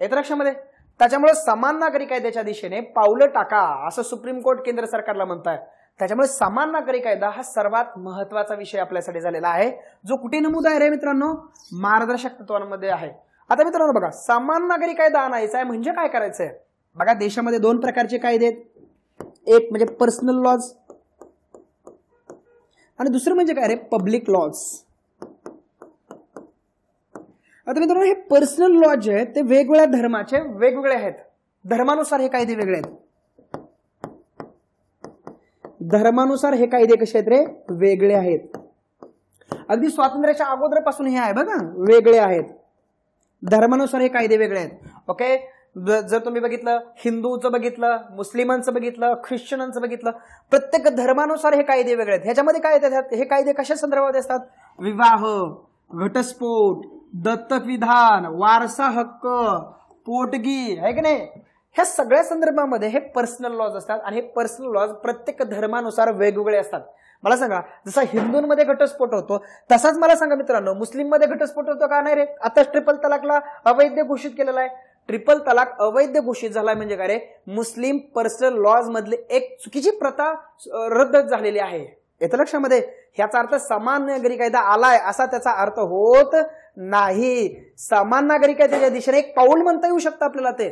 येत लक्षामध्ये त्याच्यामुळे समान नागरी कायद्याच्या दिशेने पावलं टाका असं सुप्रीम कोर्ट केंद्र सरकारला म्हणताय त्याच्यामुळे समान नागरी कायदा हा सर्वात महत्वाचा विषय आपल्यासाठी झालेला आहे जो कुठे नमूद आहे रे मित्रांनो मार्गदर्शक तत्वांमध्ये आहे आता मित्रांनो बघा सामान्य नागरी कायदा आणायचा आहे म्हणजे काय करायचंय बघा देशामध्ये दोन प्रकारचे कायदे आहेत एक म्हणजे पर्सनल लॉज आणि दुसरं म्हणजे काय रे पब्लिक लॉज आता मित्रांनो हे पर्सनल लॉज जे आहेत ते वेगवेगळ्या धर्माचे वेगवेगळे आहेत धर्मानुसार हे कायदे वेगळे आहेत धर्मानुसार हे कायदे कसे आहेत रे वेगळे आहेत अगदी स्वातंत्र्याच्या अगोदरपासून हे आहे बघा वेगळे आहेत धर्मानुसार हे कायदे वेगळे आहेत ओके जर तुम्ही बघितलं हिंदूचं बघितलं मुस्लिमांचं बघितलं ख्रिश्चनांचं बघितलं प्रत्येक धर्मानुसार हे कायदे वेगळे आहेत ह्याच्यामध्ये काय येतात हे कायदे कशा संदर्भात असतात विवाह घटस्फोट दत्तक विधान वारसा हक्क पोटगी आहे की नाही ह्या सगळ्या संदर्भामध्ये हे पर्सनल लॉज असतात आणि हे पर्सनल लॉज प्रत्येक धर्मानुसार वेगवेगळे असतात मला सांगा जसा हिंदूंमध्ये घटस्फोट होतो तसाच मला सांगा मित्रांनो मुस्लिममध्ये घटस्फोट होतो का नाही रे आता ट्रिपल तलाकला अवैध घोषित केलेला आहे ट्रिपल तलाक अवैध घोषित झाला म्हणजे काय रे मुस्लिम पर्सनल लॉज मधले एक चुकीची प्रथा रद्द झालेली आहे येतं लक्षामध्ये ह्याचा अर्थ समान नागरी कायदा आलाय असा त्याचा अर्थ होत नाही समान नागरी कायद्याच्या दिशेने एक पाऊल म्हणता येऊ शकतं आपल्याला ते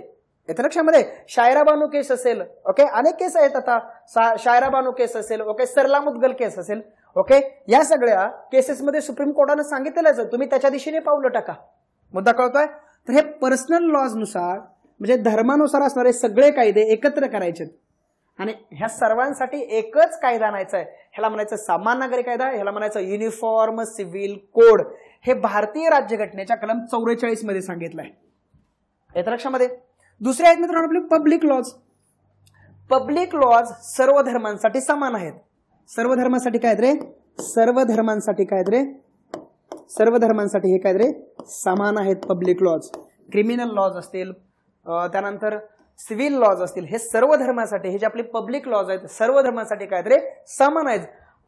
येतं लक्षामध्ये शायरा बानू केस असेल ओके अनेक केस आहेत आता शायरा बानू केस असेल ओके सरला मुद्गल केस असेल ओके या सगळ्या केसेसमध्ये सुप्रीम कोर्टानं सांगितलेलंच तुम्ही त्याच्या दिशेने पावलं टाका मुद्दा कळतोय तर हे पर्सनल लॉजनुसार म्हणजे धर्मानुसार असणारे सगळे कायदे एकत्र करायचे आणि ह्या सर्वांसाठी एकच कायदा आणायचा आहे ह्याला म्हणायचं सामान्य नागरी कायदा ह्याला म्हणायचं युनिफॉर्म सिव्हिल कोड हे भारतीय राज्यघटनेच्या कलम चौवेचाळीस मध्ये सांगितलंय आहे लक्षामध्ये दुसरे आहेत मित्रांनो आपले पब्लिक लॉज पब्लिक लॉज सर्व धर्मांसाठी समान आहेत सर्व धर्मांसाठी काय रे सर्व धर्मांसाठी काय रे सर्व धर्मांसाठी हे काय रे समान आहेत पब्लिक लॉज क्रिमिनल लॉज असतील त्यानंतर सिव्हिल लॉज असतील हे सर्व धर्मासाठी हे जे आपले पब्लिक लॉज आहेत सर्व धर्मासाठी काय रे समान आहेत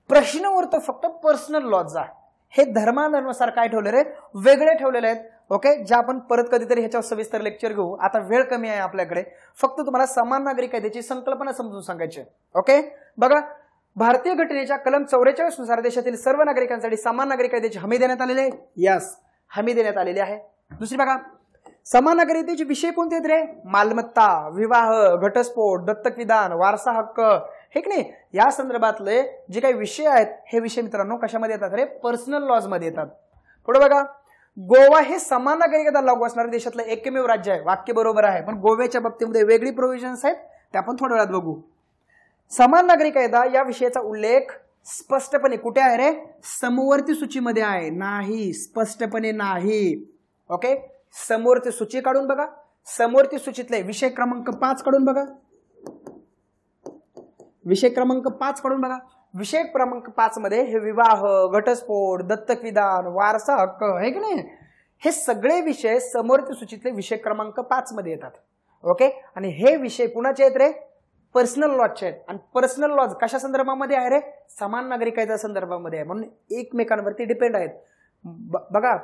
प्रश्न उरतो फक्त पर्सनल लॉज जा हे धर्मानुसार काय ठेवले रे वेगळे ठेवलेले आहेत ओके ज्या आपण परत कधीतरी ह्याच्यावर सविस्तर लेक्चर घेऊ आता वेळ कमी आहे आपल्याकडे फक्त तुम्हाला समान नागरिक कायद्याची संकल्पना समजून सांगायची ओके बघा भारतीय घटनेच्या कलम चौवेचाळीस नुसार देशातील सर्व नागरिकांसाठी समान नागरिक कायद्याची हमी देण्यात आलेली आहे यस हमी देण्यात आलेली आहे दुसरी बघा समान नागरिकतेचे विषय कोणते आहेत रे मालमत्ता विवाह घटस्फोट दत्तक विधान वारसा हक्क हे की नाही या संदर्भातले जे काही विषय आहेत हे विषय मित्रांनो कशामध्ये येतात रे पर्सनल लॉज मध्ये येतात पुढे बघा गोवा हे समान नागरिकता लागू असणारे देशातलं एकमेव राज्य आहे वाक्य बरोबर आहे पण गोव्याच्या बाबतीमध्ये वेगळी प्रोव्हिजन्स आहेत ते आपण थोड्या वेळात बघू समान नागरिक कायदा या विषयाचा उल्लेख स्पष्टपणे कुठे आहे रे समवर्ती सूचीमध्ये आहे नाही स्पष्टपणे नाही ओके समवर्ती सूची काढून बघा समवर्ती सूचीतले विषय क्रमांक पाच काढून बघा विषय क्रमांक पाच काढून बघा विषय क्रमांक पाच मध्ये हे विवाह घटस्फोट दत्तक विधान वारसा हक्क आहे की नाही हे सगळे विषय समोरच्या सूचीतले विषय क्रमांक पाच मध्ये येतात ओके आणि हे विषय कुणाचे आहेत रे पर्सनल लॉजचे आहेत आणि पर्सनल लॉज कशा संदर्भामध्ये आहे रे समान नागरिकांच्या संदर्भामध्ये आहे म्हणून एकमेकांवरती डिपेंड आहेत बघा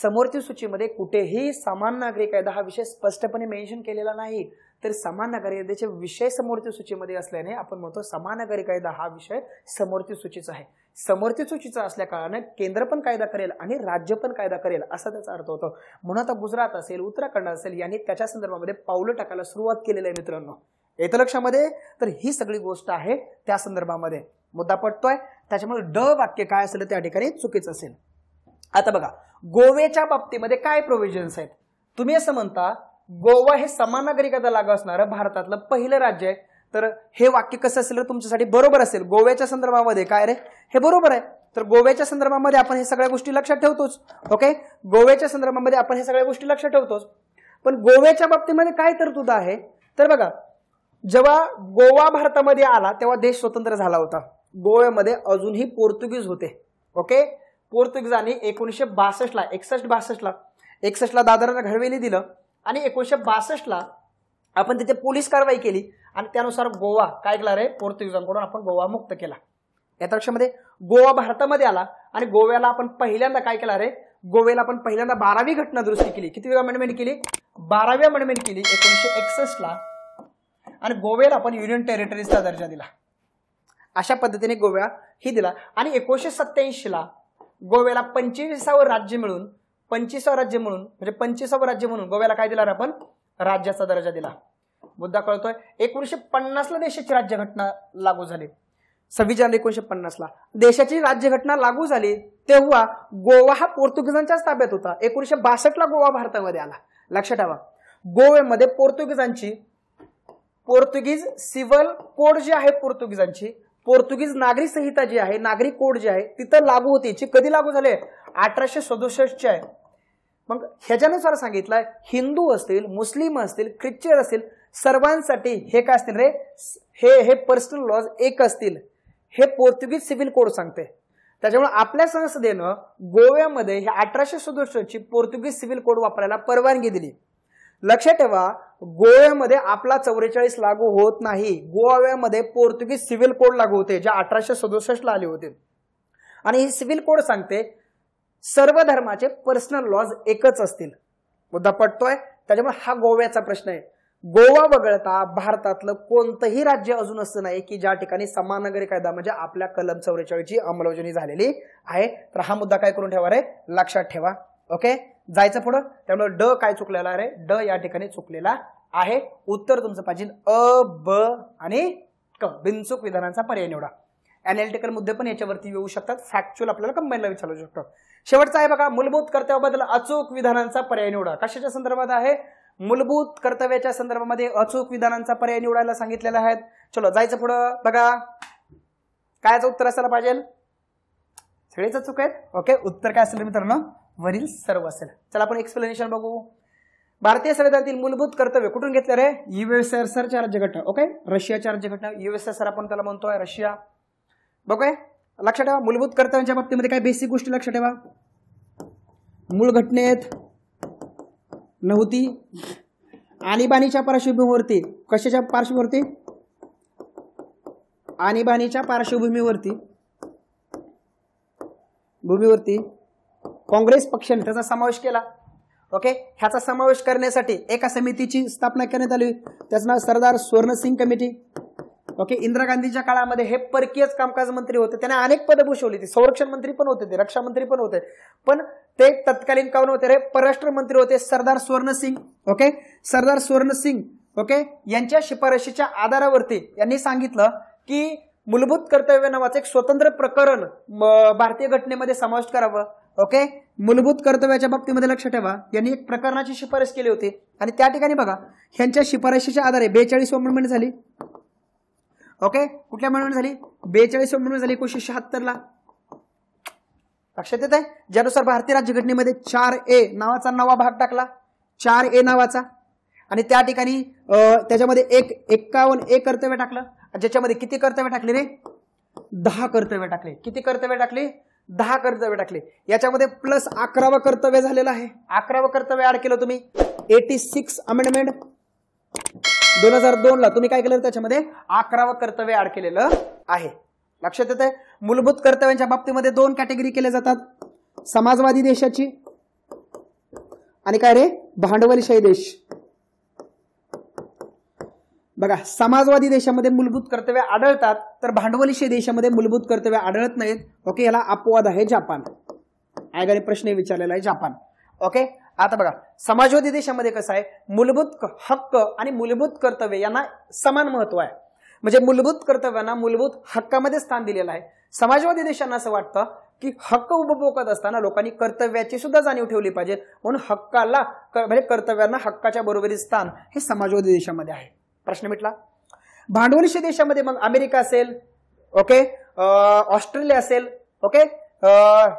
समोरती सूचीमध्ये कुठेही समान नागरी कायदा हा विषय स्पष्टपणे मेन्शन केलेला नाही तर समान नागरी कायद्याचे विषय समोरच्या सूचीमध्ये असल्याने आपण म्हणतो समान नागरी कायदा हा विषय समोरती सूचीचा आहे समोरती सूचीचा असल्या कारणाने केंद्र पण कायदा करेल आणि राज्य पण कायदा करेल असा त्याचा अर्थ होतो म्हणून आता गुजरात असेल उत्तराखंड असेल यांनी त्याच्या संदर्भामध्ये पावलं टाकायला सुरुवात केलेली आहे मित्रांनो येतं लक्षामध्ये तर ही सगळी गोष्ट आहे त्या संदर्भामध्ये मुद्दा पटतोय त्याच्यामुळे ड वाक्य काय असेल त्या ठिकाणी चुकीचं असेल आता बघा गोव्याच्या बाबतीमध्ये काय प्रोव्हिजन्स आहेत तुम्ही असं म्हणता गोवा हे समान नागरिकता लागू असणारं भारतातलं पहिलं राज्य आहे तर हे वाक्य कसं असेल तुमच्यासाठी बरोबर असेल गोव्याच्या संदर्भामध्ये काय रे हे बरोबर आहे तर गोव्याच्या संदर्भामध्ये आपण हे सगळ्या गोष्टी लक्षात ठेवतोच ओके गोव्याच्या संदर्भामध्ये आपण हे सगळ्या गोष्टी लक्षात ठेवतोच पण गोव्याच्या बाबतीमध्ये काय तरतूद आहे तर बघा जेव्हा गोवा भारतामध्ये आला तेव्हा देश स्वतंत्र झाला होता गोव्यामध्ये अजूनही पोर्तुगीज होते ओके पोर्तुगीजांनी एकोणीसशे बासष्टला एकसष्ट बासष्टला एकसष्टला दादरांना घडवेली दिलं आणि एकोणीसशे बासष्टला आपण तिथे पोलीस कारवाई केली आणि त्यानुसार गोवा काय केला रे पोर्तुगीजांकडून आपण गोवा मुक्त केला यात लक्षामध्ये गोवा भारतामध्ये आला आणि गोव्याला आपण पहिल्यांदा काय केला रे गोव्याला आपण पहिल्यांदा बारावी घटना दुरुस्ती केली किती वेळा अमेंडमेंट केली बारावी अमेंडमेंट केली एकोणीसशे एकसष्टला आणि गोव्याला आपण युनियन टेरिटरीजचा दर्जा दिला अशा पद्धतीने गोव्या ही दिला आणि एकोणीसशे सत्त्याऐंशीला गोव्याला पंचवीसावं राज्य मिळून पंचवीसावं राज्य म्हणून म्हणजे पंचवीसावं राज्य म्हणून गोव्याला काय दिला आपण राज्याचा दर्जा दिला मुद्दा कळतोय एकोणीशे पन्नासला देशाची राज्यघटना लागू झाली सव्वीस जानेवारी एकोणीशे पन्नासला देशाची राज्यघटना लागू झाली तेव्हा गोवा हा पोर्तुगीजांच्याच ताब्यात होता एकोणीशे बासष्टला गोवा भारतामध्ये आला लक्षात ठेवा गोव्यामध्ये पोर्तुगीजांची पोर्तुगीज सिव्हल कोड जी आहे पोर्तुगीजांची पोर्तुगीज नागरिक संहिता जी आहे नागरिक कोड जी आहे तिथं लागू होती जी कधी लागू झाले अठराशे सदुसष्टची आहे मग ह्याच्यानुसार सांगितलं हिंदू असतील मुस्लिम असतील ख्रिश्चन असतील सर्वांसाठी हे काय असतील रे हे हे पर्सनल लॉज एक असतील हे पोर्तुगीज सिव्हिल कोड सांगते त्याच्यामुळे आपल्या संसदेनं गोव्यामध्ये हे अठराशे सदुसष्टची पोर्तुगीज सिव्हिल कोड वापरायला परवानगी दिली लक्षात ठेवा गोव्यामध्ये आपला चौवेचाळीस लागू होत नाही गोव्यामध्ये पोर्तुगीज सिव्हिल कोड लागू होते जे अठराशे सदुसष्ट ला आले होते आणि ही सिव्हिल कोड सांगते सर्व धर्माचे पर्सनल लॉज एकच असतील मुद्दा पटतोय त्याच्यामुळे हा गोव्याचा प्रश्न आहे गोवा वगळता भारतातलं कोणतंही राज्य अजून असं नाही की ज्या ठिकाणी समान नगरी कायदा म्हणजे आपल्या कलम चौवेचाळीसची अंमलबजावणी झालेली आहे तर हा मुद्दा काय करून ठेवा रे लक्षात ठेवा ओके जायचं पुढं त्यामुळे ड काय चुकलेला आहे ड या ठिकाणी चुकलेला आहे उत्तर तुमचं पाहिजे अ ब आणि क बिनचूक विधानांचा पर्याय निवडा अनालिटिकल मुद्दे पण याच्यावरती येऊ शकतात फॅक्च्युअल आपल्याला कंबाईनला विचारू शकतो शेवटचा आहे बघा मूलभूत कर्तव्याबद्दल अचूक विधानांचा पर्याय निवडा कशाच्या संदर्भात आहे मूलभूत कर्तव्याच्या संदर्भामध्ये अचूक विधानांचा पर्याय निवडायला सांगितलेला आहे चलो जायचं पुढं बघा कायचं उत्तर असायला पाहिजे सगळेच चूक आहेत ओके उत्तर काय असेल मित्रांनो वरील सर्व असेल चला आपण एक्सप्लेनेशन बघू भारतीय संविधानातील मूलभूत कर्तव्य कुठून घेतले रे सरच्या राज्यघटना ओके रशियाच्या राज्यघटना सर आपण त्याला म्हणतोय रशिया बघूय लक्षात ठेवा मूलभूत कर्तव्यांच्या बाबतीमध्ये काय बेसिक गोष्टी लक्षात ठेवा मूळ घटनेत नव्हती आणीबाणीच्या पार्श्वभूमीवरती कशाच्या पार्श्वभूमीवरती आणीबाणीच्या पार्श्वभूमीवरती भूमीवरती काँग्रेस पक्षाने त्याचा समावेश केला ओके ह्याचा समावेश करण्यासाठी एका समितीची स्थापना करण्यात आली त्याचं नाव सरदार स्वर्णसिंग कमिटी ओके इंदिरा गांधीच्या काळामध्ये हे परकीयच कामकाज मंत्री होते त्यांना अनेक पद भूषवली होती संरक्षण मंत्री पण होते ते रक्षा मंत्री पण होते पण ते तत्कालीन का होते रे परराष्ट्र मंत्री होते सरदार स्वर्णसिंग ओके सरदार स्वर्णसिंग ओके यांच्या शिफारशीच्या आधारावरती यांनी सांगितलं की मूलभूत कर्तव्य नावाचं एक स्वतंत्र प्रकरण भारतीय घटनेमध्ये समाविष्ट करावं ओके मूलभूत कर्तव्याच्या बाबतीमध्ये लक्ष ठेवा यांनी एक प्रकरणाची शिफारस केली होती आणि त्या ठिकाणी बघा ह्यांच्या शिफारशीच्या आधारे बेचाळीस अमेंडमेंट झाली ओके कुठल्या अमेंडमेंट झाली बेचाळीस अमेंडमेंट झाली एकोणीशे शहात्तरला लक्षात येत आहे ज्यानुसार भारतीय राज्यघटनेमध्ये चार ए नावाचा नवा भाग टाकला चार ए नावाचा आणि त्या ठिकाणी त्याच्यामध्ये एक एक्कावन्न ए कर्तव्य टाकलं ज्याच्यामध्ये किती कर्तव्य टाकले रे दहा कर्तव्य टाकले किती कर्तव्य टाकले दहा कर्तव्य टाकले याच्यामध्ये प्लस अकरावं कर्तव्य झालेलं आहे अकरावं कर्तव्य ऍड केलं तुम्ही एटी सिक्स अमेंडमेंट दोन हजार दोन ला तुम्ही काय केलं त्याच्यामध्ये अकरावं कर्तव्य ऍड केलेलं आहे लक्षात येत आहे मूलभूत कर्तव्यांच्या बाबतीमध्ये दोन कॅटेगरी केल्या जातात समाजवादी देशाची आणि काय रे भांडवलशाही देश बघा समाजवादी देशामध्ये मूलभूत कर्तव्य आढळतात तर भांडवलीशी देशामध्ये मूलभूत कर्तव्य आढळत नाहीत ओके याला अपवाद आहे जपान आयगाने प्रश्न विचारलेला आहे जपान ओके आता बघा समाजवादी देशामध्ये कसं आहे मूलभूत हक्क आणि मूलभूत कर्तव्य यांना समान महत्व आहे म्हणजे मूलभूत कर्तव्यांना मूलभूत हक्कामध्ये स्थान दिलेलं आहे समाजवादी देशांना असं वाटतं की हक्क उपभोगत असताना लोकांनी कर्तव्याची सुद्धा जाणीव ठेवली पाहिजे म्हणून हक्काला म्हणजे कर्तव्यांना हक्काच्या बरोबरी स्थान हे समाजवादी देशामध्ये आहे प्रश्न मिटला भांडवलीशी देशामध्ये मग अमेरिका असेल ओके ऑस्ट्रेलिया असेल ओके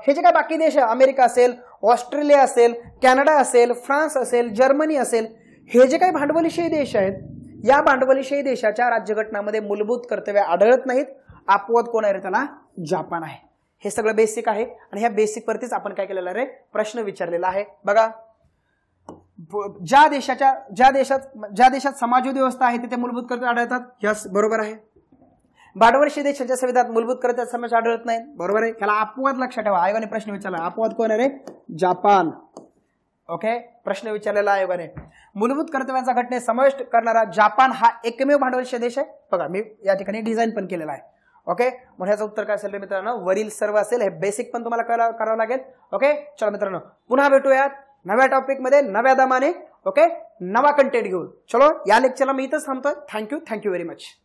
हे जे काय बाकी देश अमेरिका असेल ऑस्ट्रेलिया असेल कॅनडा असेल फ्रान्स असेल जर्मनी असेल हे जे काही भांडवलीशाही देश आहेत या भांडवलीशाही देशाच्या राज्यघटनामध्ये मूलभूत कर्तव्य आढळत नाहीत अपवाद कोण आहे रे त्याला जापान आहे हे सगळं बेसिक आहे आणि ह्या बेसिकवरतीच आपण काय केलेलं रे प्रश्न विचारलेला आहे बघा ज्या देशाच्या ज्या देशात ज्या देशात समाजवादी व्यवस्था आहे तिथे मूलभूत कर्तव्य आढळतात यास बरोबर आहे बाडवर्षी देशाच्या संविधानात मूलभूत कर्तव्य समाज आढळत नाही बरोबर आहे त्याला अपवाद लक्षात ठेवा आयोगाने प्रश्न विचारला अपवाद कोण आहे जपान ओके प्रश्न विचारलेला आयोगाने मूलभूत कर्तव्यांचा घटने समाविष्ट करणारा जपान हा एकमेव भांडवलशी देश आहे बघा मी या ठिकाणी डिझाईन पण केलेला आहे ओके मग ह्याचं उत्तर काय असेल मित्रांनो वरील सर्व असेल हे बेसिक पण तुम्हाला करावं लागेल ओके चला मित्रांनो पुन्हा भेटूयात नव्या टॉपिकमध्ये नव्या दमाने ओके नवा कंटेंट घेऊन चलो या लेक्चरला मी इथंच थांबतोय थँक्यू थँक्यू व्हेरी मच